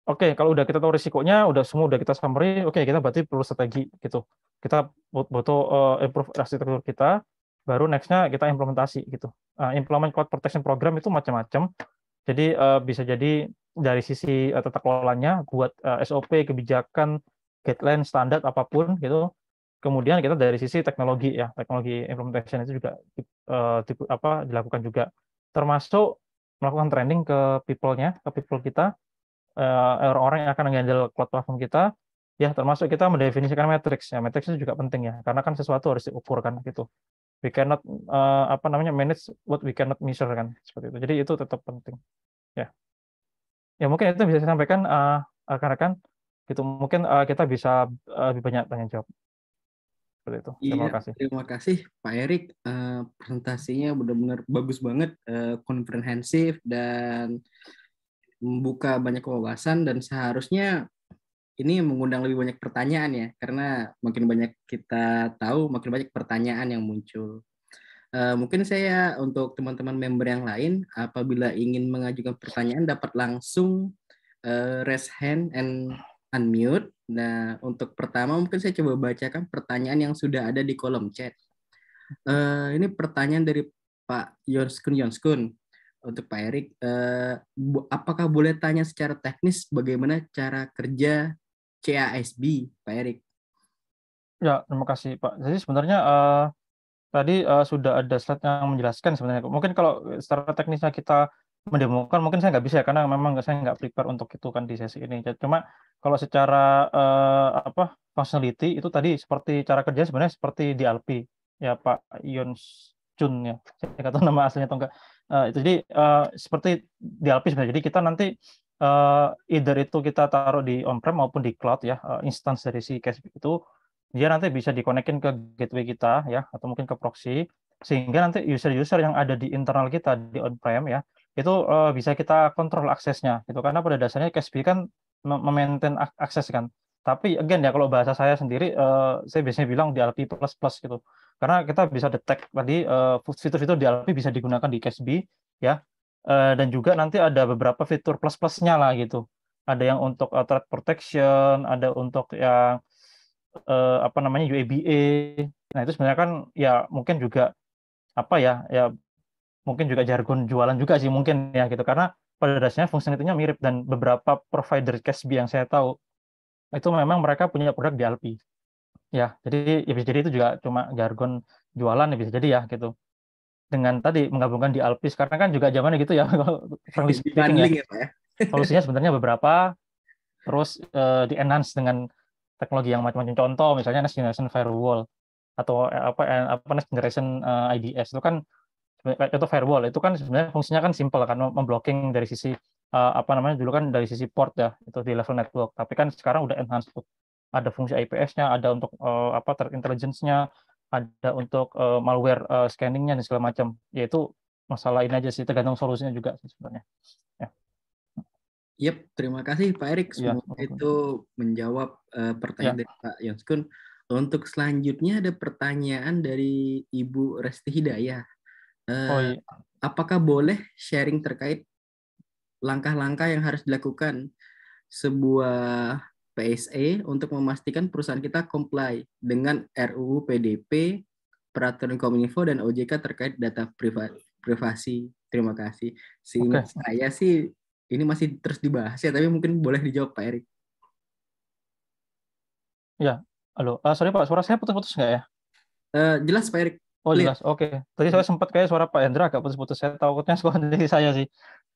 oke kalau udah kita tahu risikonya udah semua udah kita summary oke kita berarti perlu strategi gitu kita butuh uh, improve arsitektur kita baru nextnya kita implementasi gitu uh, implement cloud protection program itu macam-macam jadi uh, bisa jadi dari sisi uh, tata kelolanya buat uh, SOP kebijakan guideline standar apapun gitu kemudian kita dari sisi teknologi ya teknologi implementation itu juga uh, eh, di, apa dilakukan juga termasuk melakukan training ke people-nya ke people kita eh, orang orang yang akan mengandalkan cloud platform kita ya termasuk kita mendefinisikan matrix ya matrix itu juga penting ya karena kan sesuatu harus diukur kan gitu we cannot uh, apa namanya manage what we cannot measure kan seperti itu jadi itu tetap penting ya ya mungkin itu bisa saya sampaikan uh, rekan-rekan gitu mungkin uh, kita bisa uh, lebih banyak tanya jawab Iya, terima iya, kasih. Terima kasih Pak Erik. Uh, presentasinya benar-benar bagus banget, uh, komprehensif dan membuka banyak wawasan dan seharusnya ini mengundang lebih banyak pertanyaan ya karena makin banyak kita tahu makin banyak pertanyaan yang muncul. Uh, mungkin saya untuk teman-teman member yang lain apabila ingin mengajukan pertanyaan dapat langsung uh, raise hand and unmute. Nah, untuk pertama mungkin saya coba bacakan pertanyaan yang sudah ada di kolom chat. Uh, ini pertanyaan dari Pak Yonskun Yonskun untuk Pak Erik. Uh, apakah boleh tanya secara teknis bagaimana cara kerja CASB, Pak Erik? Ya, terima kasih Pak. Jadi sebenarnya uh, tadi uh, sudah ada slide yang menjelaskan sebenarnya. Mungkin kalau secara teknisnya kita mendemokan mungkin saya nggak bisa ya, karena memang saya nggak prepare untuk itu kan di sesi ini. Cuma kalau secara uh, apa functionality itu tadi seperti cara kerja sebenarnya seperti di LP ya Pak Yun Chun ya. Saya nggak nama aslinya atau enggak. Uh, eh, itu jadi uh, seperti di LP sebenarnya. Jadi kita nanti uh, either itu kita taruh di on-prem maupun di cloud ya, uh, instance dari si Cashback itu dia nanti bisa dikonekin ke gateway kita ya atau mungkin ke proxy sehingga nanti user-user yang ada di internal kita di on-prem ya itu uh, bisa kita kontrol aksesnya gitu karena pada dasarnya KSB kan memaintain akses kan tapi again ya kalau bahasa saya sendiri uh, saya biasanya bilang di plus gitu karena kita bisa detect tadi uh, fitur-fitur DLP bisa digunakan di KSB, ya uh, dan juga nanti ada beberapa fitur plus-plusnya lah gitu ada yang untuk uh, threat protection ada untuk yang uh, apa namanya UABA nah itu sebenarnya kan ya mungkin juga apa ya ya mungkin juga jargon jualan juga sih mungkin ya gitu karena pada dasarnya fungsinya mirip dan beberapa provider cashb yang saya tahu itu memang mereka punya produk di LP ya jadi ya bisa jadi itu juga cuma jargon jualan ya bisa jadi ya gitu dengan tadi menggabungkan di Alpis karena kan juga zamannya gitu ya friendly speaking ya. Ya, ya solusinya sebenarnya beberapa terus uh, di enhance dengan teknologi yang macam-macam contoh misalnya next generation firewall atau eh, apa eh, apa next generation uh, IDS itu kan kayak contoh firewall itu kan sebenarnya fungsinya kan simple kan memblocking dari sisi uh, apa namanya dulu kan dari sisi port ya itu di level network tapi kan sekarang udah enhanced tuh ada fungsi IPS-nya ada untuk uh, apa nya ada untuk uh, malware uh, scanning-nya dan segala macam yaitu masalah ini aja sih tergantung solusinya juga sih sebenarnya ya. Yep, terima kasih Pak Erik. Iya, Semoga ya, itu menjawab uh, pertanyaan ya. dari Pak Yonskun. Untuk selanjutnya ada pertanyaan dari Ibu Resti Hidayah oh, iya. apakah boleh sharing terkait langkah-langkah yang harus dilakukan sebuah PSE untuk memastikan perusahaan kita comply dengan RUU PDP, Peraturan Kominfo dan OJK terkait data privat privasi. Terima kasih. Sehingga okay. saya sih ini masih terus dibahas ya, tapi mungkin boleh dijawab Pak Erik. Ya, halo. Uh, sorry Pak, suara saya putus-putus nggak ya? Uh, jelas Pak Erik. Oh iya. jelas, oke. Okay. Tadi saya sempat kayak suara Pak Hendra agak putus-putus. Saya takutnya sekolah dari saya sih,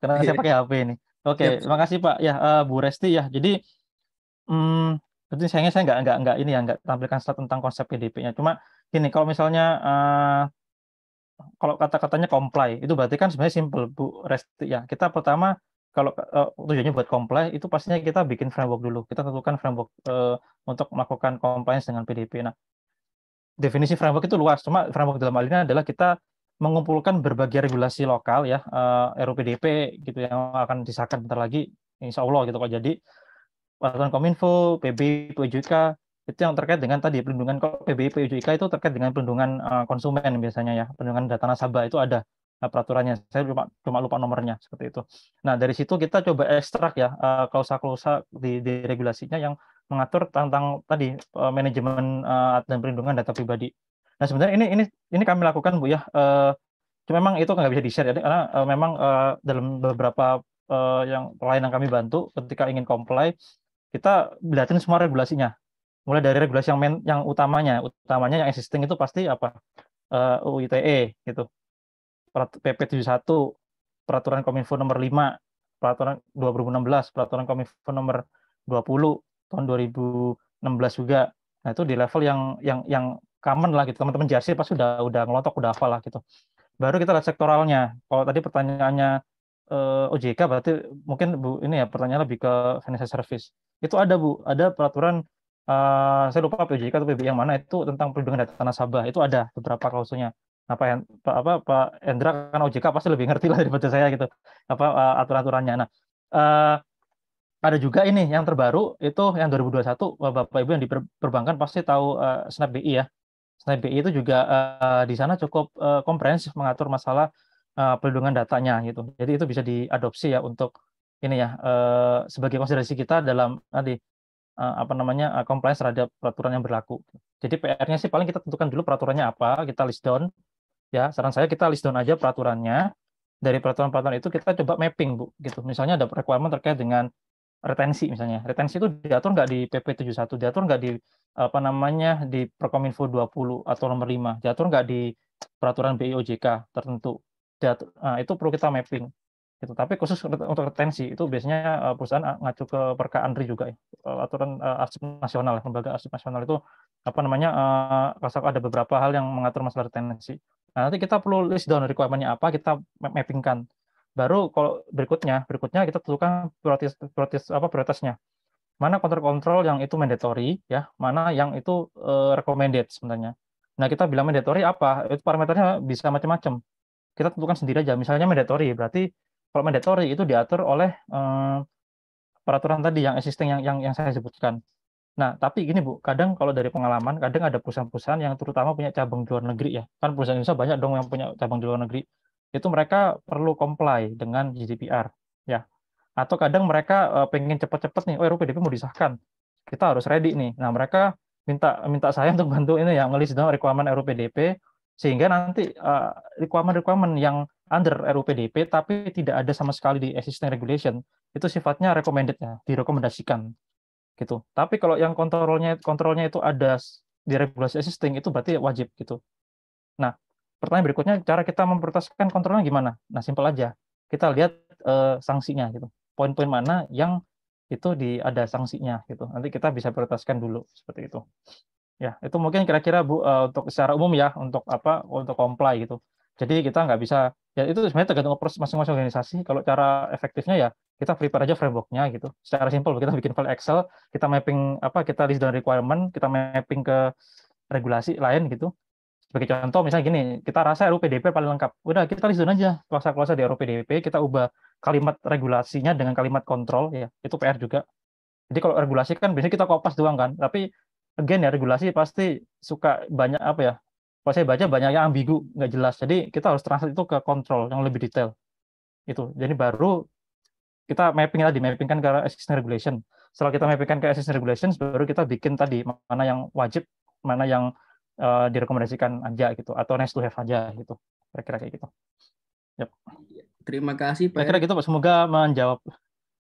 karena saya iya. pakai HP ini. Oke, okay, iya. yeah. makasih Pak. Ya, uh, Bu Resti ya. Jadi, hmm, berarti sayangnya saya nggak nggak nggak ini ya nggak tampilkan slide tentang konsep PDP-nya. Cuma gini, kalau misalnya uh, kalau kata-katanya comply, itu berarti kan sebenarnya simple Bu Resti ya. Kita pertama kalau uh, tujuannya buat comply itu pastinya kita bikin framework dulu. Kita tentukan framework uh, untuk melakukan compliance dengan PDP. Nah, definisi framework itu luas. Cuma framework dalam hal ini adalah kita mengumpulkan berbagai regulasi lokal ya, eh, RUPDP gitu yang akan disahkan bentar lagi, insya Allah gitu kok. Jadi peraturan Kominfo, PB, PJK itu yang terkait dengan tadi perlindungan PB, PJK itu terkait dengan perlindungan eh, konsumen biasanya ya, perlindungan data nasabah itu ada eh, peraturannya. Saya cuma cuma lupa nomornya seperti itu. Nah dari situ kita coba ekstrak ya klausa-klausa di, di regulasinya yang mengatur tentang tadi eh, manajemen uh, dan perlindungan data pribadi. Nah sebenarnya ini ini ini kami lakukan bu ya. Uh, cuma memang itu nggak bisa di share ya, karena uh, memang uh, dalam beberapa uh, yang yang kami bantu ketika ingin comply kita lihatin semua regulasinya. Mulai dari regulasi yang main, yang utamanya, utamanya yang existing itu pasti apa uh, UU ITE gitu. PP 71, peraturan Kominfo nomor 5, peraturan 2016, peraturan Kominfo nomor 20, tahun 2016 juga. Nah, itu di level yang yang yang common lah gitu. Teman-teman jersey pasti udah udah ngelotok, udah hafal lah gitu. Baru kita lihat sektoralnya. Kalau tadi pertanyaannya eh, OJK berarti mungkin Bu ini ya pertanyaan lebih ke financial service. Itu ada Bu, ada peraturan Uh, saya lupa OJK atau PBI yang mana itu tentang perlindungan data nasabah. Itu ada beberapa klausulnya. Apa nah, Pak apa Pak Endra kan OJK pasti lebih ngerti lah daripada saya gitu. Apa uh, eh, aturan-aturannya. Nah, eh, ada juga ini yang terbaru itu yang 2021 Bapak Ibu yang di perbankan pasti tahu uh, Snap BI ya. Snap BI itu juga uh, di sana cukup uh, komprehensif mengatur masalah uh, pelindungan datanya gitu. Jadi itu bisa diadopsi ya untuk ini ya uh, sebagai konsiderasi kita dalam nanti uh, apa namanya uh, compliance terhadap peraturan yang berlaku. Jadi PR-nya sih paling kita tentukan dulu peraturannya apa, kita list down ya. Saran saya kita list down aja peraturannya. Dari peraturan-peraturan itu kita coba mapping Bu gitu. Misalnya ada requirement terkait dengan retensi misalnya. Retensi itu diatur nggak di PP 71, diatur nggak di apa namanya di Perkominfo 20 atau nomor 5, diatur nggak di peraturan BIOJK tertentu. Diatur, nah, itu perlu kita mapping. Gitu. Tapi khusus untuk retensi itu biasanya eh, perusahaan eh, ngacu ke Perka Andri juga ya. Eh, aturan arsip nasional, lembaga arsip nasional itu apa namanya ada beberapa hal yang mengatur masalah retensi. Nah, nanti kita perlu list down requirement-nya apa, kita mappingkan. Baru kalau berikutnya, berikutnya kita tentukan prioritas, prioritas apa prioritasnya. Mana kontrol-kontrol yang itu mandatory, ya, mana yang itu uh, recommended sebenarnya. Nah, kita bilang mandatory apa? Itu parameternya bisa macam-macam. Kita tentukan sendiri aja. Misalnya mandatory, berarti kalau mandatory itu diatur oleh uh, peraturan tadi yang existing yang yang, yang saya sebutkan. Nah, tapi gini Bu, kadang kalau dari pengalaman, kadang ada perusahaan-perusahaan yang terutama punya cabang di luar negeri ya. Kan perusahaan Indonesia banyak dong yang punya cabang di luar negeri itu mereka perlu comply dengan GDPR ya atau kadang mereka eh, pengen cepat-cepat nih oh RUPDP mau disahkan kita harus ready nih nah mereka minta minta saya untuk bantu ini ya ngelis dong requirement RUPDP sehingga nanti uh, eh, requirement requirement yang under RUPDP tapi tidak ada sama sekali di existing regulation itu sifatnya recommended ya direkomendasikan gitu tapi kalau yang kontrolnya kontrolnya itu ada di regulasi existing itu berarti wajib gitu nah pertanyaan berikutnya cara kita memprioritaskan kontrolnya gimana? Nah, simpel aja. Kita lihat uh, sanksinya gitu. Poin-poin mana yang itu di ada sanksinya gitu. Nanti kita bisa prioritaskan dulu seperti itu. Ya, itu mungkin kira-kira Bu uh, untuk secara umum ya untuk apa untuk comply gitu. Jadi kita nggak bisa ya itu sebenarnya tergantung proses masing-masing organisasi. Kalau cara efektifnya ya kita prepare aja frameworknya gitu. Secara simpel kita bikin file Excel, kita mapping apa kita list dan requirement, kita mapping ke regulasi lain gitu. Sebagai contoh misalnya gini, kita rasa RUU PDP paling lengkap. Udah kita listun aja klausa-klausa di RUU PDP, kita ubah kalimat regulasinya dengan kalimat kontrol ya. Itu PR juga. Jadi kalau regulasi kan biasanya kita kopas doang kan, tapi again ya regulasi pasti suka banyak apa ya? Kalau saya baca banyak yang ambigu, nggak jelas. Jadi kita harus translate itu ke kontrol yang lebih detail. Itu. Jadi baru kita mapping tadi, mapping kan ke existing regulation. Setelah kita mappingkan ke existing regulations, baru kita bikin tadi mana yang wajib, mana yang uh, direkomendasikan aja gitu atau nice to have aja gitu kira-kira kayak gitu. Yep. Iya, terima kasih Pak. Kira-kira gitu Pak. Semoga menjawab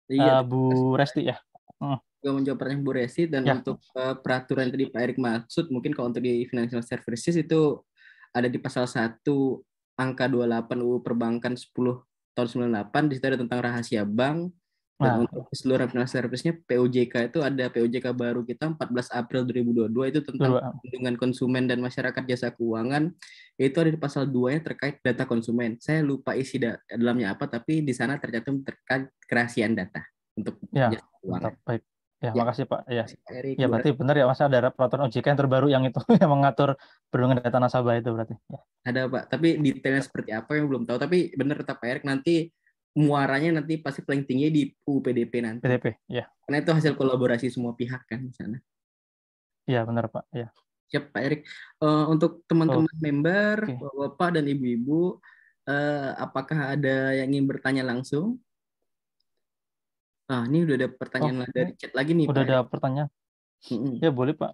iya, uh, Bu Resti ya. Hmm. Juga menjawab pertanyaan Bu Resti dan ya. untuk uh, peraturan tadi Pak Erik maksud mungkin kalau untuk di financial services itu ada di pasal 1 angka 28 UU Perbankan 10 tahun 98 di situ ada tentang rahasia bank Nah, untuk seluruh national service-nya POJK itu ada POJK baru kita 14 April 2022 itu tentang perlindungan konsumen dan masyarakat jasa keuangan. Itu ada di pasal 2 nya terkait data konsumen. Saya lupa isi da dalamnya apa tapi di sana tercantum terkait kerahasiaan data untuk ya, jasa keuangan. Baik. Ya, ya, makasih Pak. Ya, ya berarti benar ya masa ada peraturan OJK yang terbaru yang itu yang mengatur perlindungan data nasabah itu berarti. Ya. Ada Pak, tapi detailnya seperti apa yang belum tahu. Tapi benar tetap Pak Erik nanti muaranya nanti pasti paling tinggi di UPDP nanti. PDP, ya. Karena itu hasil kolaborasi semua pihak kan di sana. Iya benar Pak, ya. Siap Pak Erik. Uh, untuk teman-teman oh. member, okay. bapak dan ibu-ibu, uh, apakah ada yang ingin bertanya langsung? Ah, ini udah ada pertanyaan oh, dari chat lagi nih. Udah Pak ada pertanyaan. Mm-hmm. Ya boleh Pak.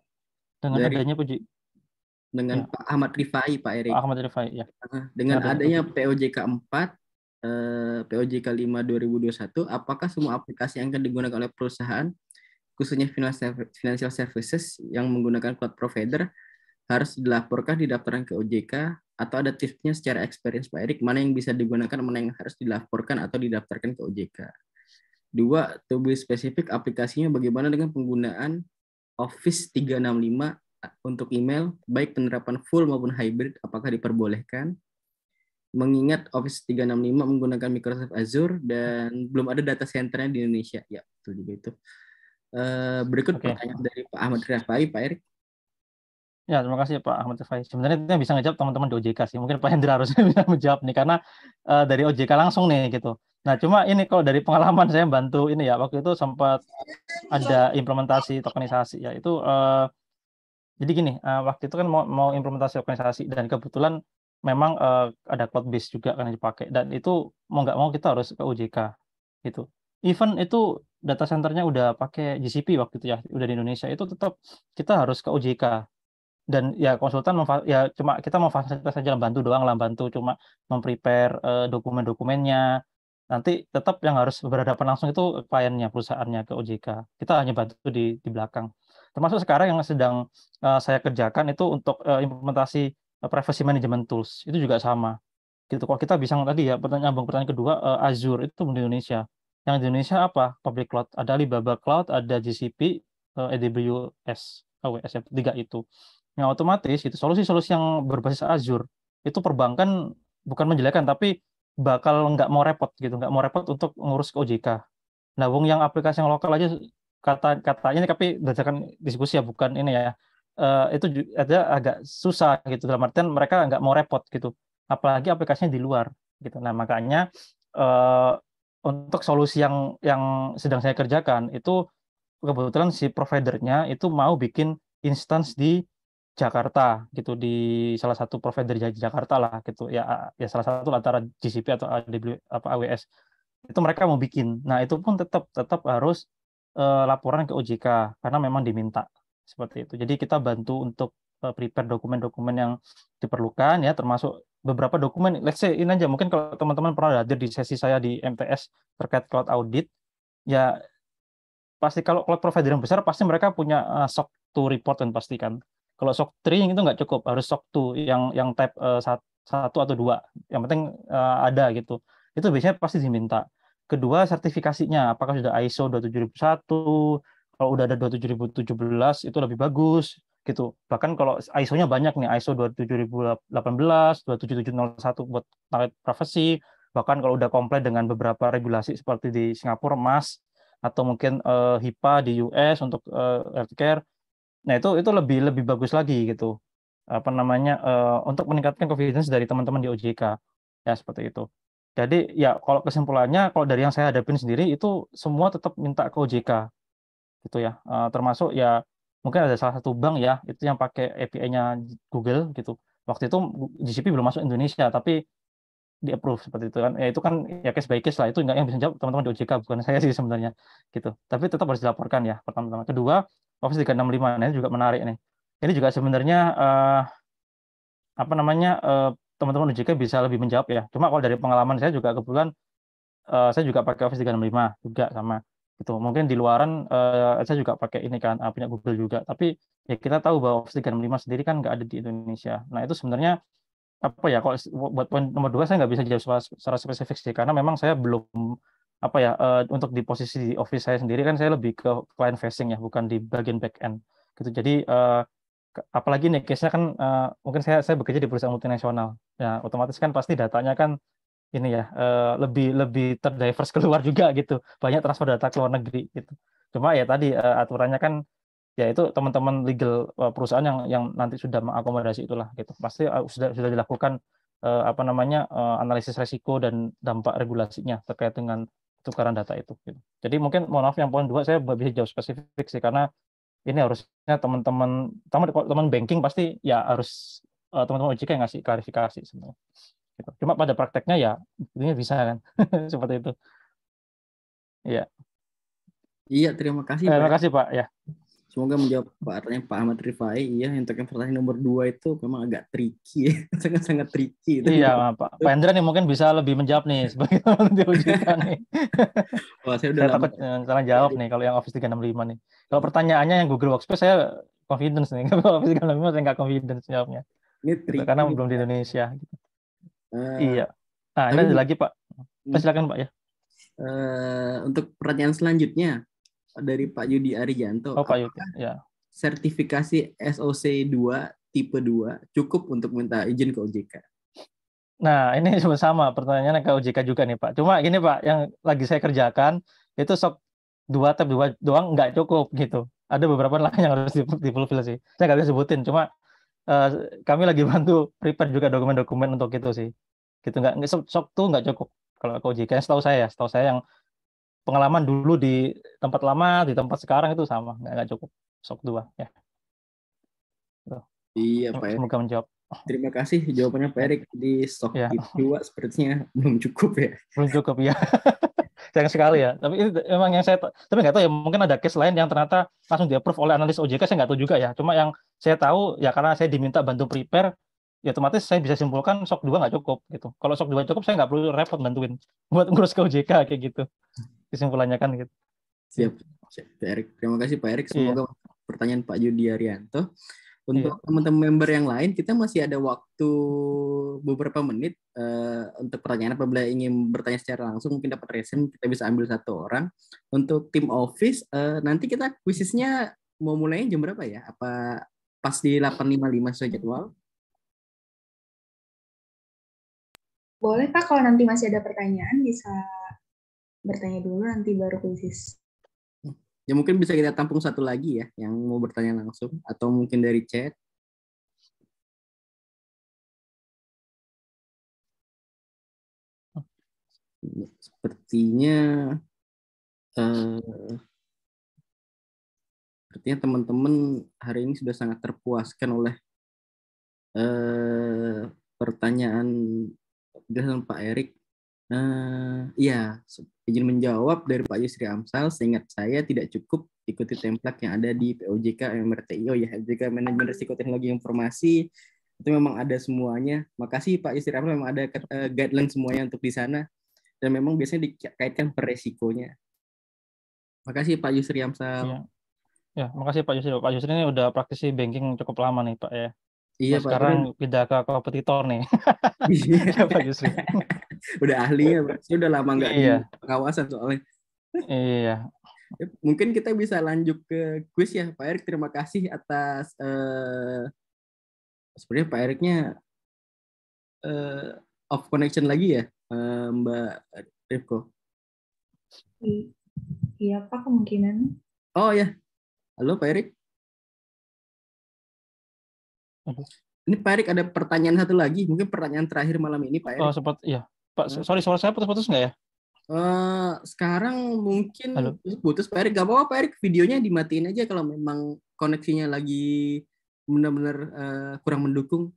Dengan dari, adanya Puji. Dengan ya. Pak Ahmad Rifai Pak Erik. Ahmad Rifai ya. Ah, dengan, dengan adanya, adanya POJK 4 POJK 5 2021, apakah semua aplikasi yang akan digunakan oleh perusahaan, khususnya financial services yang menggunakan cloud provider, harus dilaporkan didaftarkan ke OJK atau ada tipsnya secara experience Pak Erik mana yang bisa digunakan mana yang harus dilaporkan atau didaftarkan ke OJK. Dua, to be spesifik aplikasinya bagaimana dengan penggunaan Office 365 untuk email baik penerapan full maupun hybrid apakah diperbolehkan? mengingat Office 365 menggunakan Microsoft Azure dan belum ada data centernya di Indonesia. Ya, betul juga itu. Eh, berikut okay. pertanyaan dari Pak Ahmad Rafai, Pak Erik. Ya, terima kasih Pak Ahmad Rafai. Sebenarnya itu yang bisa ngejawab teman-teman di OJK sih. Mungkin Pak Hendra harusnya bisa menjawab nih, karena eh, dari OJK langsung nih gitu. Nah, cuma ini kalau dari pengalaman saya bantu ini ya, waktu itu sempat ada implementasi tokenisasi ya. Itu eh, jadi gini, waktu itu kan mau, mau implementasi organisasi dan kebetulan memang uh, ada cloud base juga kan dipakai dan itu mau nggak mau kita harus ke OJK gitu. Even itu data centernya udah pakai GCP waktu itu ya, udah di Indonesia itu tetap kita harus ke OJK dan ya konsultan ya cuma kita mau fasilitas saja bantu doang lah bantu cuma memprepare uh, dokumen-dokumennya nanti tetap yang harus berhadapan langsung itu kliennya perusahaannya ke OJK kita hanya bantu di di belakang termasuk sekarang yang sedang uh, saya kerjakan itu untuk uh, implementasi Eh, privacy management tools itu juga sama gitu kalau kita bisa tadi ya pertanyaan bang pertanyaan kedua uh, Azure itu di Indonesia yang di Indonesia apa public cloud ada Alibaba Cloud ada GCP uh, eh, AWS AWS ya, tiga itu yang otomatis itu solusi-solusi yang berbasis Azure itu perbankan bukan menjelekan tapi bakal nggak mau repot gitu nggak mau repot untuk ngurus ke OJK nah wong yang aplikasi yang lokal aja kata katanya tapi berdasarkan diskusi ya bukan ini ya uh, itu ada agak susah gitu dalam artian mereka nggak mau repot gitu apalagi aplikasinya di luar gitu nah makanya uh, untuk solusi yang yang sedang saya kerjakan itu kebetulan si providernya itu mau bikin instance di Jakarta gitu di salah satu provider di Jakarta lah gitu ya ya salah satu antara GCP atau AWS itu mereka mau bikin nah itu pun tetap tetap harus uh, laporan ke OJK karena memang diminta seperti itu. Jadi kita bantu untuk eh, prepare dokumen-dokumen yang diperlukan ya termasuk beberapa dokumen. Let's say ini aja mungkin kalau teman-teman pernah hadir di sesi saya di MTS terkait cloud audit ya pasti kalau cloud provider yang besar pasti mereka punya uh, SOC 2 report dan pastikan. Kalau SOC 3 itu nggak cukup, harus SOC 2 yang yang type eh, satu atau dua. Yang penting ada gitu. Itu biasanya pasti diminta. Kedua sertifikasinya, apakah sudah ISO 27001, kalau udah ada 27017 itu lebih bagus gitu. Bahkan kalau ISO-nya banyak nih, ISO 27018, 27701 buat target privacy, bahkan kalau udah komplain dengan beberapa regulasi seperti di Singapura MAS atau mungkin uh, eh, HIPAA di US untuk uh, healthcare. Nah, itu itu lebih lebih bagus lagi gitu. Apa namanya uh, untuk meningkatkan confidence dari teman-teman di OJK. Ya, seperti itu. Jadi ya kalau kesimpulannya kalau dari yang saya hadapin sendiri itu semua tetap minta ke OJK gitu ya. Uh, termasuk ya mungkin ada salah satu bank ya itu yang pakai API-nya Google gitu. Waktu itu GCP belum masuk Indonesia tapi di approve seperti itu kan ya itu kan ya case by case lah itu nggak yang bisa jawab teman-teman di OJK bukan saya sih sebenarnya gitu tapi tetap harus dilaporkan ya pertama-tama kedua Office 365 nah, ini juga menarik nih ini juga sebenarnya eh, apa namanya eh, teman-teman OJK bisa lebih menjawab ya cuma kalau dari pengalaman saya juga kebetulan eh, saya juga pakai Office 365 juga sama gitu mungkin di luaran uh, eh, saya juga pakai ini kan uh, punya Google juga tapi ya kita tahu bahwa Office 365 sendiri kan nggak ada di Indonesia nah itu sebenarnya apa ya kalau buat poin nomor dua saya nggak bisa jawab secara, secara spesifik sih karena memang saya belum apa ya uh, untuk di posisi di office saya sendiri kan saya lebih ke client facing ya bukan di bagian back end gitu jadi uh, apalagi nih case-nya kan uh, mungkin saya saya bekerja di perusahaan multinasional ya otomatis kan pasti datanya kan ini ya uh, lebih lebih terdivers keluar juga gitu banyak transfer data ke luar negeri gitu cuma ya tadi uh, aturannya kan ya itu teman-teman legal uh, perusahaan yang yang nanti sudah mengakomodasi itulah gitu pasti uh, sudah sudah dilakukan uh, apa namanya uh, analisis resiko dan dampak regulasinya terkait dengan tukaran data itu gitu. jadi mungkin mohon maaf yang poin dua saya nggak bisa jauh spesifik sih karena ini harusnya teman-teman teman teman banking pasti ya harus teman-teman OJK yang ngasih klarifikasi sebenarnya. Gitu. Cuma pada prakteknya ya ini bisa kan seperti itu. Iya. Iya terima kasih. terima kasih Pak ya. Semoga menjawab artinya Pak Ahmad Rifai. Iya untuk yang pertanyaan nomor dua itu memang agak tricky sangat-sangat tricky. Itu. Iya Pak. Pak Hendra nih mungkin bisa lebih menjawab nih sebagai di nih. Wah saya udah saya takut eh, salah jawab nih kalau yang Office 365 nih. Kalau pertanyaannya yang Google Workspace saya confidence nih. Kalau Office 365 saya nggak confidence jawabnya. Ini gitu, tricky. Karena belum di Indonesia. Gitu. Uh, iya. Nah, ini ada lagi Pak. Hmm. Pak silakan Pak ya. Uh, untuk pertanyaan selanjutnya dari Pak Yudi Arijanto. Oh Pak Yudi. Ya. Sertifikasi SOC 2 tipe 2 cukup untuk minta izin ke OJK. Nah, ini sama pertanyaannya ke OJK juga nih, Pak. Cuma gini, Pak, yang lagi saya kerjakan itu sok dua tab dua doang nggak cukup gitu. Ada beberapa lain yang harus di, di sih. Saya nggak bisa sebutin, cuma Eh, kami lagi bantu prepare juga dokumen-dokumen untuk itu sih gitu nggak sok tuh nggak cukup kalau aku uji, OJK setahu saya ya, setahu saya yang pengalaman dulu di tempat lama di tempat sekarang itu sama nggak, nggak cukup sok dua ya Tuh. Gitu. iya pak ya. semoga ya. menjawab Oh. Terima kasih jawabannya Pak Erik di stok ya. dua sepertinya belum cukup ya. Belum cukup ya. Sayang sekali ya. Tapi ini memang yang saya tapi nggak tahu ya mungkin ada case lain yang ternyata langsung di approve oleh analis OJK saya nggak tahu juga ya. Cuma yang saya tahu ya karena saya diminta bantu prepare ya otomatis saya bisa simpulkan sok dua nggak cukup gitu. Kalau sok dua cukup saya nggak perlu repot bantuin buat ngurus ke OJK kayak gitu. Kesimpulannya kan gitu. Siap. Siap Pak Erik. Terima kasih Pak Erik. Iya. Semoga iya. pertanyaan Pak Yudi Arianto untuk yeah. teman-teman member yang lain, kita masih ada waktu beberapa menit uh, untuk pertanyaan. Apabila ingin bertanya secara langsung, mungkin dapat resen kita bisa ambil satu orang. Untuk tim office, uh, nanti kita kuisisnya mau mulai jam berapa ya? Apa pas di 8.55 sesuai jadwal? Boleh pak, kalau nanti masih ada pertanyaan bisa bertanya dulu, nanti baru kuisis. Ya mungkin bisa kita tampung satu lagi ya yang mau bertanya langsung atau mungkin dari chat. Sepertinya eh, sepertinya teman-teman hari ini sudah sangat terpuaskan oleh eh, pertanyaan dari Pak Erik Uh, izin menjawab dari Pak Yusri Amsal, seingat saya tidak cukup ikuti template yang ada di POJK MRTIO oh ya, jika manajemen risiko teknologi informasi itu memang ada semuanya. Makasih Pak Yusri Amsal memang ada eh, guideline semuanya untuk di sana dan memang biasanya dikaitkan per resikonya. Makasih Pak Yusri Amsal. Ya. ya, makasih Pak Yusri. Pak Yusri ini udah praktisi banking cukup lama nih Pak ya. Iya, nah, Pak sekarang pindah ke kompetitor nih. Iya, Pak Yusri udah ahlinya berarti udah lama nggak iya. di pengawasan soalnya iya mungkin kita bisa lanjut ke quiz ya Pak Erik terima kasih atas uh, sebenarnya Pak Eriknya uh, off connection lagi ya uh, Mbak Rifko iya Pak kemungkinan oh ya halo Pak Erik ini Pak Erik ada pertanyaan satu lagi mungkin pertanyaan terakhir malam ini Pak Erik oh sempat iya Pak, hmm. sorry suara saya putus-putus nggak ya? Uh, sekarang mungkin Halo. putus Pak Erick. Gak apa-apa Pak Erik, videonya dimatiin aja kalau memang koneksinya lagi benar-benar uh, kurang mendukung.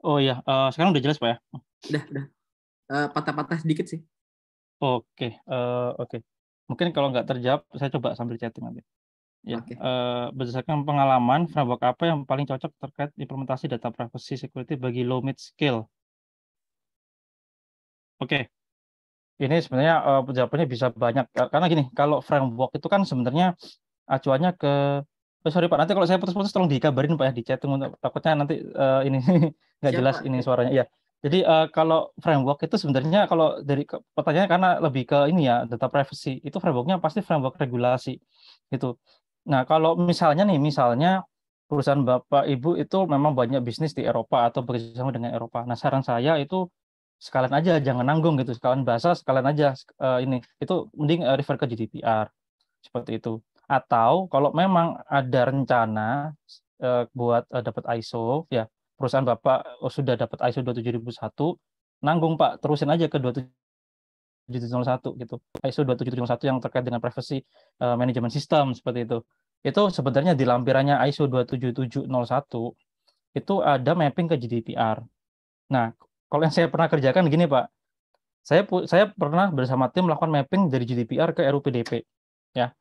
Oh iya, uh, sekarang udah jelas Pak ya? Udah, udah. Uh, patah-patah sedikit sih. Oke, okay. uh, oke. Okay. Mungkin kalau nggak terjawab, saya coba sambil chatting nanti. Ya, okay. uh, berdasarkan pengalaman, framework apa yang paling cocok terkait implementasi data privacy security bagi low mid scale? Oke. Ini sebenarnya uh, eh, jawabannya bisa banyak karena gini, kalau framework itu kan sebenarnya acuannya ke oh, sorry Pak, nanti kalau saya putus-putus tolong dikabarin Pak ya di chat takutnya nanti uh, ini nggak jelas ini suaranya. Iya, Jadi uh, kalau framework itu sebenarnya kalau dari pertanyaannya karena lebih ke ini ya data privacy itu frameworknya pasti framework regulasi gitu. Nah kalau misalnya nih misalnya perusahaan bapak ibu itu memang banyak bisnis di Eropa atau bekerjasama dengan Eropa. Nah saran saya itu sekalian aja jangan nanggung gitu sekalian bahasa sekalian aja uh, ini itu mending uh, refer ke GDPR seperti itu atau kalau memang ada rencana uh, buat uh, dapat ISO ya perusahaan Bapak oh, sudah dapat ISO 27001 nanggung Pak terusin aja ke 27701 gitu ISO 27701 yang terkait dengan privacy uh, management system seperti itu itu sebenarnya di lampirannya ISO 27701 itu ada mapping ke GDPR nah kalau yang saya pernah kerjakan gini Pak, saya saya pernah bersama tim melakukan mapping dari GDPR ke RUPDP, ya.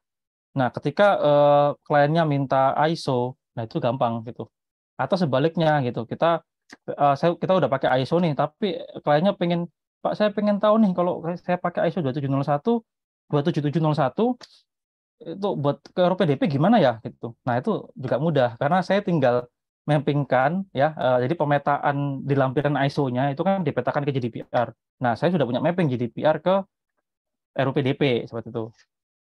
Nah, ketika uh, kliennya minta ISO, nah itu gampang gitu. Atau sebaliknya gitu, kita uh, saya kita udah pakai ISO nih, tapi kliennya pengen Pak saya pengen tahu nih kalau saya pakai ISO 2701, 27701 itu buat ke RUPDP gimana ya gitu. Nah, itu juga mudah karena saya tinggal mappingkan ya uh, jadi pemetaan di lampiran ISO-nya itu kan dipetakan ke GDPR. Nah, saya sudah punya mapping GDPR ke RUPDP seperti itu.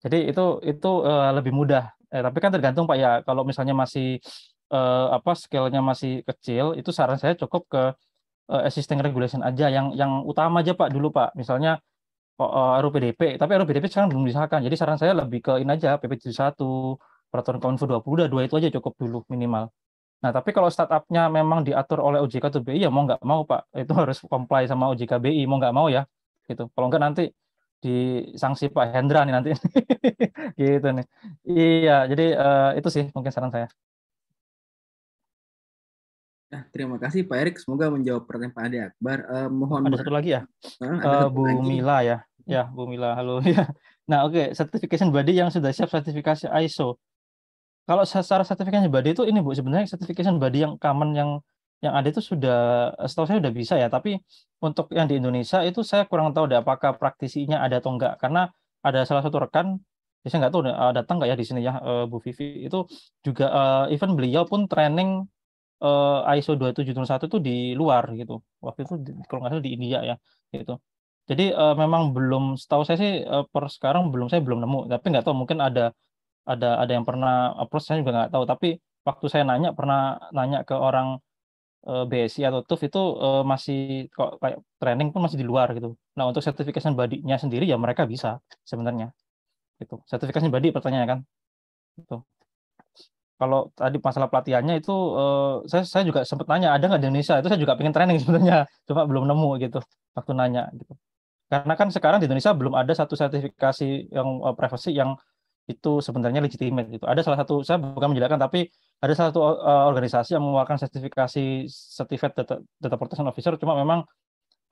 Jadi itu itu uh, lebih mudah. Eh, tapi kan tergantung Pak ya kalau misalnya masih uh, apa skill-nya masih kecil itu saran saya cukup ke uh, existing regulation aja yang yang utama aja Pak dulu Pak. Misalnya uh, RUPDP, tapi RUPDP sekarang belum disahkan. Jadi saran saya lebih ke ini aja PP 71 Peraturan Kominfo 20 dua itu aja cukup dulu minimal. Nah, tapi kalau startupnya memang diatur oleh OJK atau BI, ya mau nggak mau, Pak. Itu harus comply sama OJK BI, mau nggak mau ya. gitu. Kalau nggak nanti sanksi Pak Hendra nih nanti. gitu nih. Iya, jadi uh, itu sih mungkin saran saya. Nah, terima kasih Pak Erik. Semoga menjawab pertanyaan Pak Ade Akbar. Uh, mohon ada satu lagi ya, uh, Bu lagi. Mila ya. Ya, Bu Mila, halo. Ya. Nah, oke, okay. certification body yang sudah siap sertifikasi ISO. Kalau secara sertifikasi body itu ini Bu sebenarnya sertifikasi body yang common yang yang ada itu sudah setahu saya sudah bisa ya, tapi untuk yang di Indonesia itu saya kurang tahu deh apakah praktisinya ada atau enggak karena ada salah satu rekan ya saya nggak tahu eh, datang nggak ya di sini ya eh, Bu Vivi itu juga eh, even beliau pun training ISO 27001 itu di luar gitu. Waktu itu kalau nggak salah di India ya gitu. Jadi memang belum setahu saya sih per sekarang belum saya belum nemu, tapi nggak tahu mungkin ada ada ada yang pernah approach saya juga nggak tahu tapi waktu saya nanya pernah nanya ke orang eh, BSI atau TUF itu eh, masih kok kayak training pun masih di luar gitu. Nah, untuk sertifikasi badinya sendiri ya mereka bisa sebenarnya. itu Sertifikasi badi pertanyaan kan. itu Kalau tadi masalah pelatihannya itu eh, saya saya juga sempat nanya ada nggak di Indonesia? Itu saya juga pengen training sebenarnya, cuma belum nemu gitu waktu nanya gitu. Karena kan sekarang di Indonesia belum ada satu sertifikasi yang uh, privacy yang itu sebenarnya legitimate itu Ada salah satu saya bukan menjelaskan tapi ada salah satu eh, organisasi yang mengeluarkan sertifikasi certificate data, data protection officer cuma memang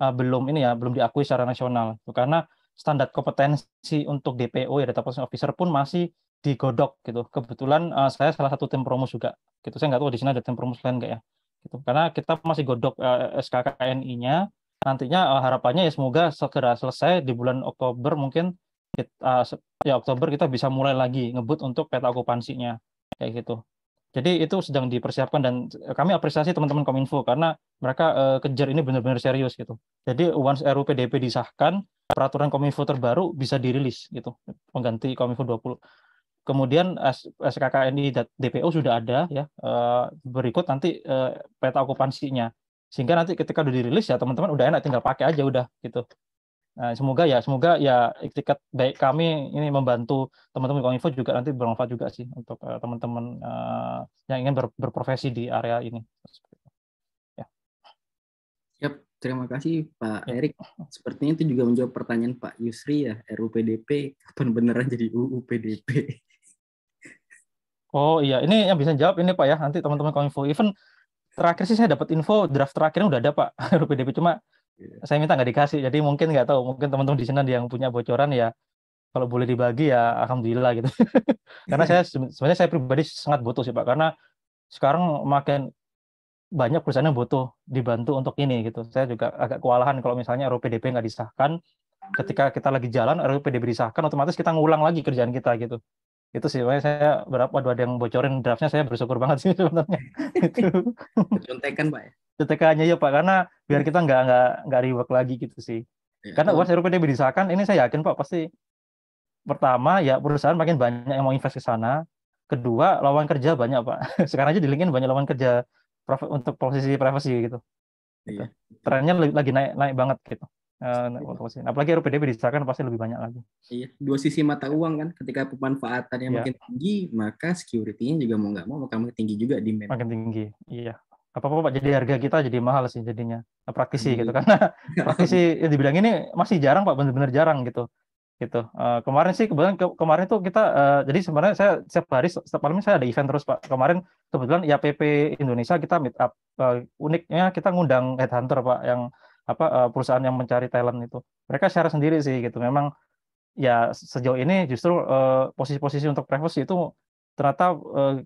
uh, belum ini ya belum diakui secara nasional gitu. karena standar kompetensi untuk DPO ya data protection officer pun masih digodok gitu. Kebetulan uh, saya salah satu tim promos juga gitu. Saya nggak tahu di sini ada tim promos lain nggak ya. Gitu. Karena kita masih godok uh, SKKNI-nya nantinya uh, harapannya ya semoga segera selesai di bulan Oktober mungkin kita, ah, ya Oktober kita bisa mulai lagi ngebut untuk peta okupansinya kayak gitu. Jadi itu sedang dipersiapkan dan kami apresiasi teman-teman Kominfo karena mereka uh, kejar ini benar-benar serius gitu. Jadi once RUU PDP disahkan, peraturan Kominfo terbaru bisa dirilis gitu, pengganti Kominfo 20. Kemudian SKKNI dan DPO sudah ada ya. Uh, berikut nanti uh, peta okupansinya. Sehingga nanti ketika udah dirilis ya teman-teman udah enak tinggal pakai aja udah gitu. Nah, semoga ya, semoga ya iktikat baik kami ini membantu teman-teman Kominfo juga nanti bermanfaat juga sih untuk eh, teman-teman uh, yang ingin ber, berprofesi di area ini. Ya. Yep, terima kasih Pak yep. Erik. Sepertinya itu juga menjawab pertanyaan Pak Yusri ya, RUPDP kapan beneran jadi UUPDP? Oh iya, ini yang bisa jawab ini Pak ya, nanti teman-teman Kominfo. Even terakhir sih saya dapat info draft terakhirnya udah ada Pak RUPDP, cuma Iya. saya minta nggak dikasih jadi mungkin nggak tahu mungkin teman-teman di sana yang punya bocoran ya kalau boleh dibagi ya alhamdulillah gitu karena iya. saya sebenarnya saya pribadi sangat butuh sih pak karena sekarang makin banyak perusahaan yang butuh dibantu untuk ini gitu saya juga agak kewalahan kalau misalnya RUPDP nggak disahkan ketika kita lagi jalan RUPDP disahkan otomatis kita ngulang lagi kerjaan kita gitu itu sih makanya saya berapa ada yang bocorin draftnya saya bersyukur banget sih sebenarnya itu contekan pak ya CTK-nya ya Pak karena biar iya. kita nggak nggak nggak rework lagi gitu sih. Ya, karena uang RUPD disahkan ini saya yakin Pak pasti pertama ya perusahaan makin banyak yang mau invest ke sana. Kedua, lawan kerja banyak Pak. Sekarang aja di LinkedIn banyak lawan kerja untuk posisi privasi gitu. Iya. Trennya lagi naik naik banget gitu. Uh, apalagi RUPDB disahkan pasti lebih banyak lagi. Iya, dua sisi mata uang kan. Ketika pemanfaatannya yeah. makin tinggi, maka security-nya juga mau nggak mau makin tinggi juga di Makin tinggi, iya apa-apa Pak jadi harga kita jadi mahal sih jadinya nah, praktisi gitu karena hmm. praktisi yang dibilang ini masih jarang Pak benar-benar jarang gitu gitu uh, kemarin sih kebetulan ke kemarin tuh kita uh, jadi sebenarnya saya setiap hari setiap malam saya ada event terus Pak kemarin kebetulan IAPP Indonesia kita meet up uh, uniknya kita ngundang headhunter Pak yang apa uh, perusahaan yang mencari talent itu mereka share sendiri sih gitu memang ya sejauh ini justru posisi-posisi uh, untuk privacy itu ternyata uh,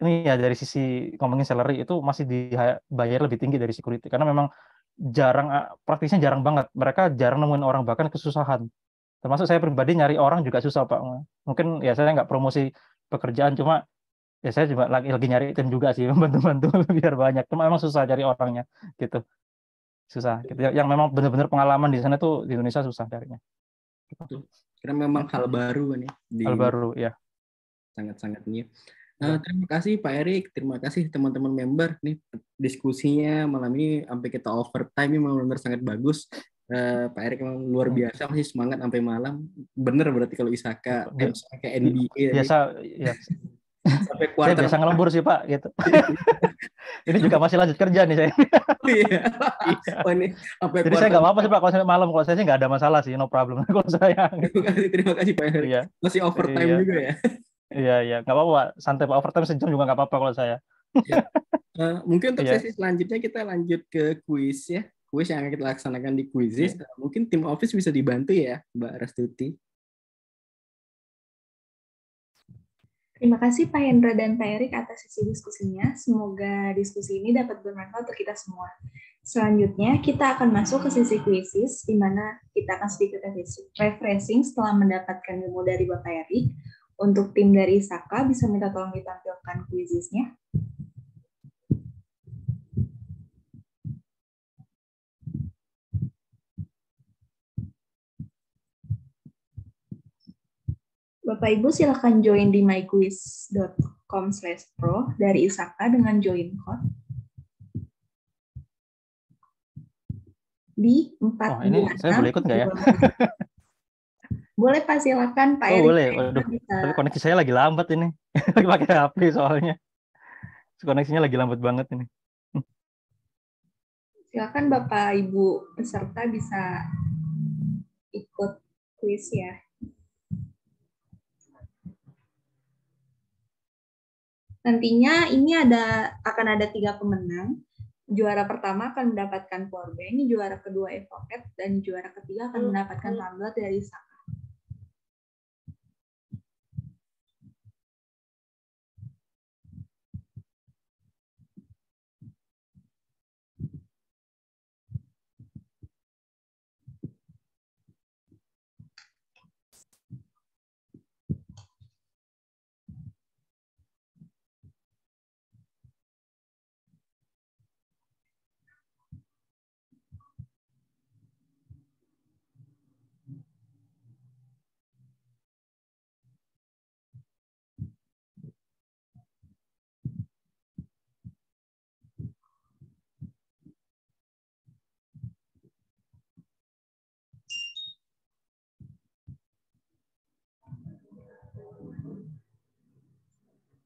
ini ya dari sisi ngomongin salary itu masih dibayar lebih tinggi dari security karena memang jarang praktisnya jarang banget mereka jarang nemuin orang bahkan kesusahan termasuk saya pribadi nyari orang juga susah pak mungkin ya saya nggak promosi pekerjaan cuma ya saya juga lagi, lagi nyari tim juga sih bantu-bantu biar banyak cuma emang susah cari orangnya gitu susah gitu yang memang benar-benar pengalaman di sana tuh di Indonesia susah carinya gitu. karena memang hal baru nih di... hal baru ya sangat-sangat new Uh, terima kasih Pak Erik, terima kasih teman-teman member. nih diskusinya malam ini sampai kita overtime ini benar-benar sangat bagus. Uh, Pak Erik memang luar iya. biasa masih semangat sampai malam. Bener berarti kalau Isaka, iya. eh, Isaka NBA. Biasa, ya. sampai kuartal. Saya biasa ngelembur sih Pak, gitu. ini juga masih lanjut kerja nih saya. oh, ini sampai Jadi saya nggak apa-apa sih Pak kalau sampai malam. Kalau saya sih nggak ada masalah sih, no problem kalau saya. terima kasih Pak Erik. Iya. Masih overtime iya. juga ya. Iya iya, Gak apa-apa. Santai pak overtime sejam juga nggak apa-apa kalau saya. ya. uh, mungkin untuk iya. sesi selanjutnya kita lanjut ke kuis ya. Kuis yang akan kita laksanakan di kuisis. Ya. Mungkin tim office bisa dibantu ya, Mbak Restuti. Terima kasih Pak Hendra dan Pak Erik atas sesi diskusinya. Semoga diskusi ini dapat bermanfaat untuk kita semua. Selanjutnya, kita akan masuk ke sisi kuisis, di mana kita akan sedikit refreshing setelah mendapatkan ilmu dari Bapak Erik untuk tim dari Saka bisa minta tolong ditampilkan kuisisnya. Bapak Ibu silakan join di myquiz.com slash pro dari Isaka dengan join code di empat oh, ini saya boleh ikut nggak ya? Boleh Pak silakan Pak oh, Erick. Boleh. Waduh, bisa... tapi koneksi saya lagi lambat ini. lagi pakai HP soalnya. Koneksinya lagi lambat banget ini. Silakan Bapak Ibu peserta bisa ikut kuis ya. Nantinya ini ada akan ada tiga pemenang. Juara pertama akan mendapatkan powerbank, juara kedua evoket, dan juara ketiga akan hmm. mendapatkan tablet dari Sak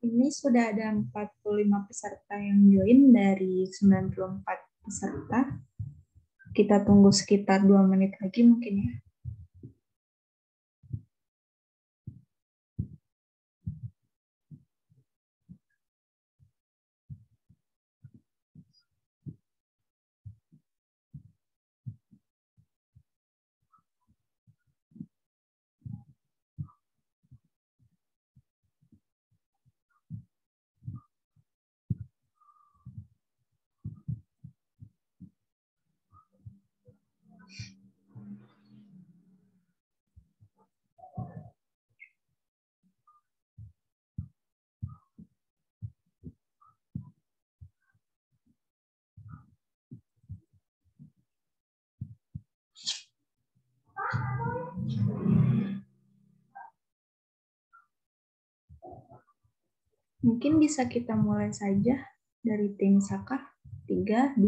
ini sudah ada 45 peserta yang join dari 94 peserta. Kita tunggu sekitar 2 menit lagi mungkin ya. Mungkin bisa kita mulai saja dari tim Saka. 3, 2, 1.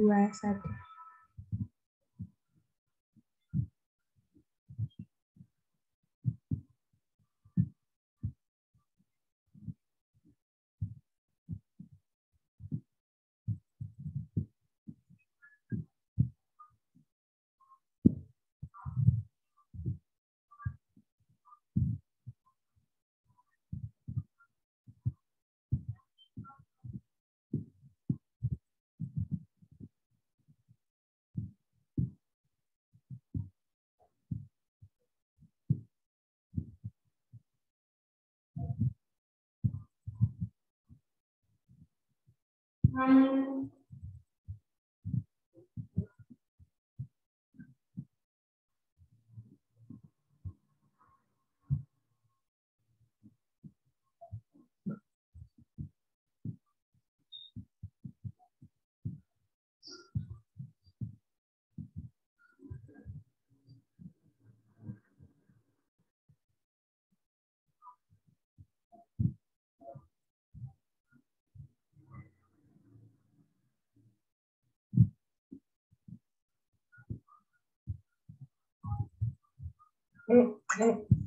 É.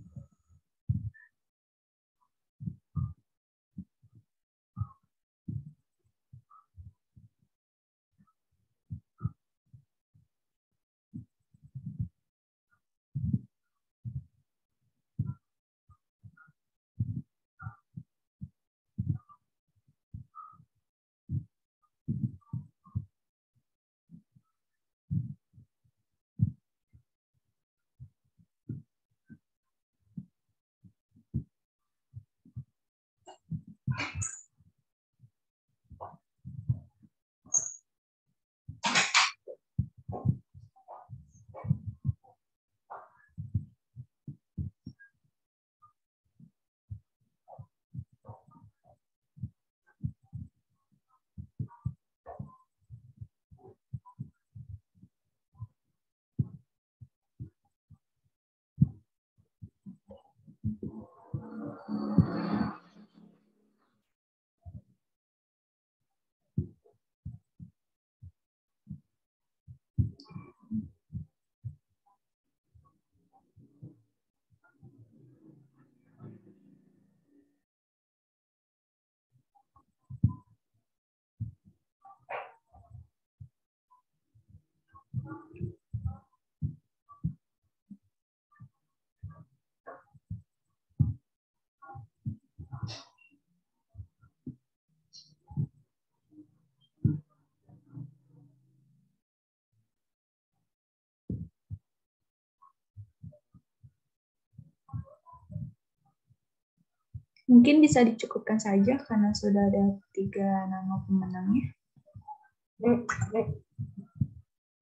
Mungkin bisa dicukupkan saja karena sudah ada tiga nama pemenangnya.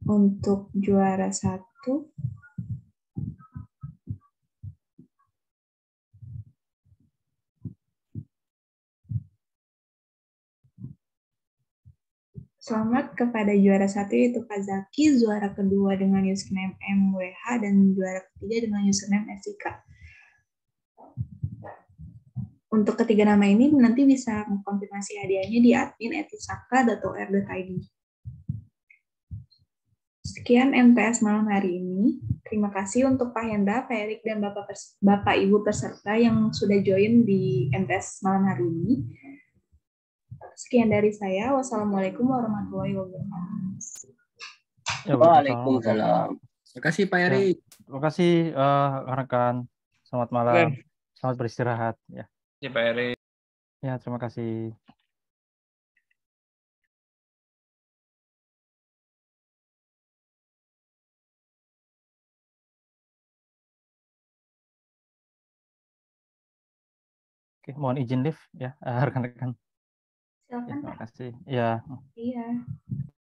Untuk juara satu, Selamat kepada juara satu yaitu Kazaki, juara kedua dengan username MWH, dan juara ketiga dengan username Sika. Untuk ketiga nama ini nanti bisa mengkonfirmasi hadiahnya di admin etusaka.or.id. Sekian MTS malam hari ini. Terima kasih untuk Pak Hendra, Pak Erik, dan Bapak, Bapak Ibu peserta yang sudah join di MTS malam hari ini. Sekian dari saya. Wassalamualaikum warahmatullahi wabarakatuh. Waalaikumsalam. Terima kasih Pak Erik. terima kasih uh, eh, rekan. Selamat malam. Selamat beristirahat. Ya. Ya, Pak Eri. Ya, terima kasih. Oke, mohon izin lift ya, rekan-rekan. Ya, terima kasih. Ya. Iya.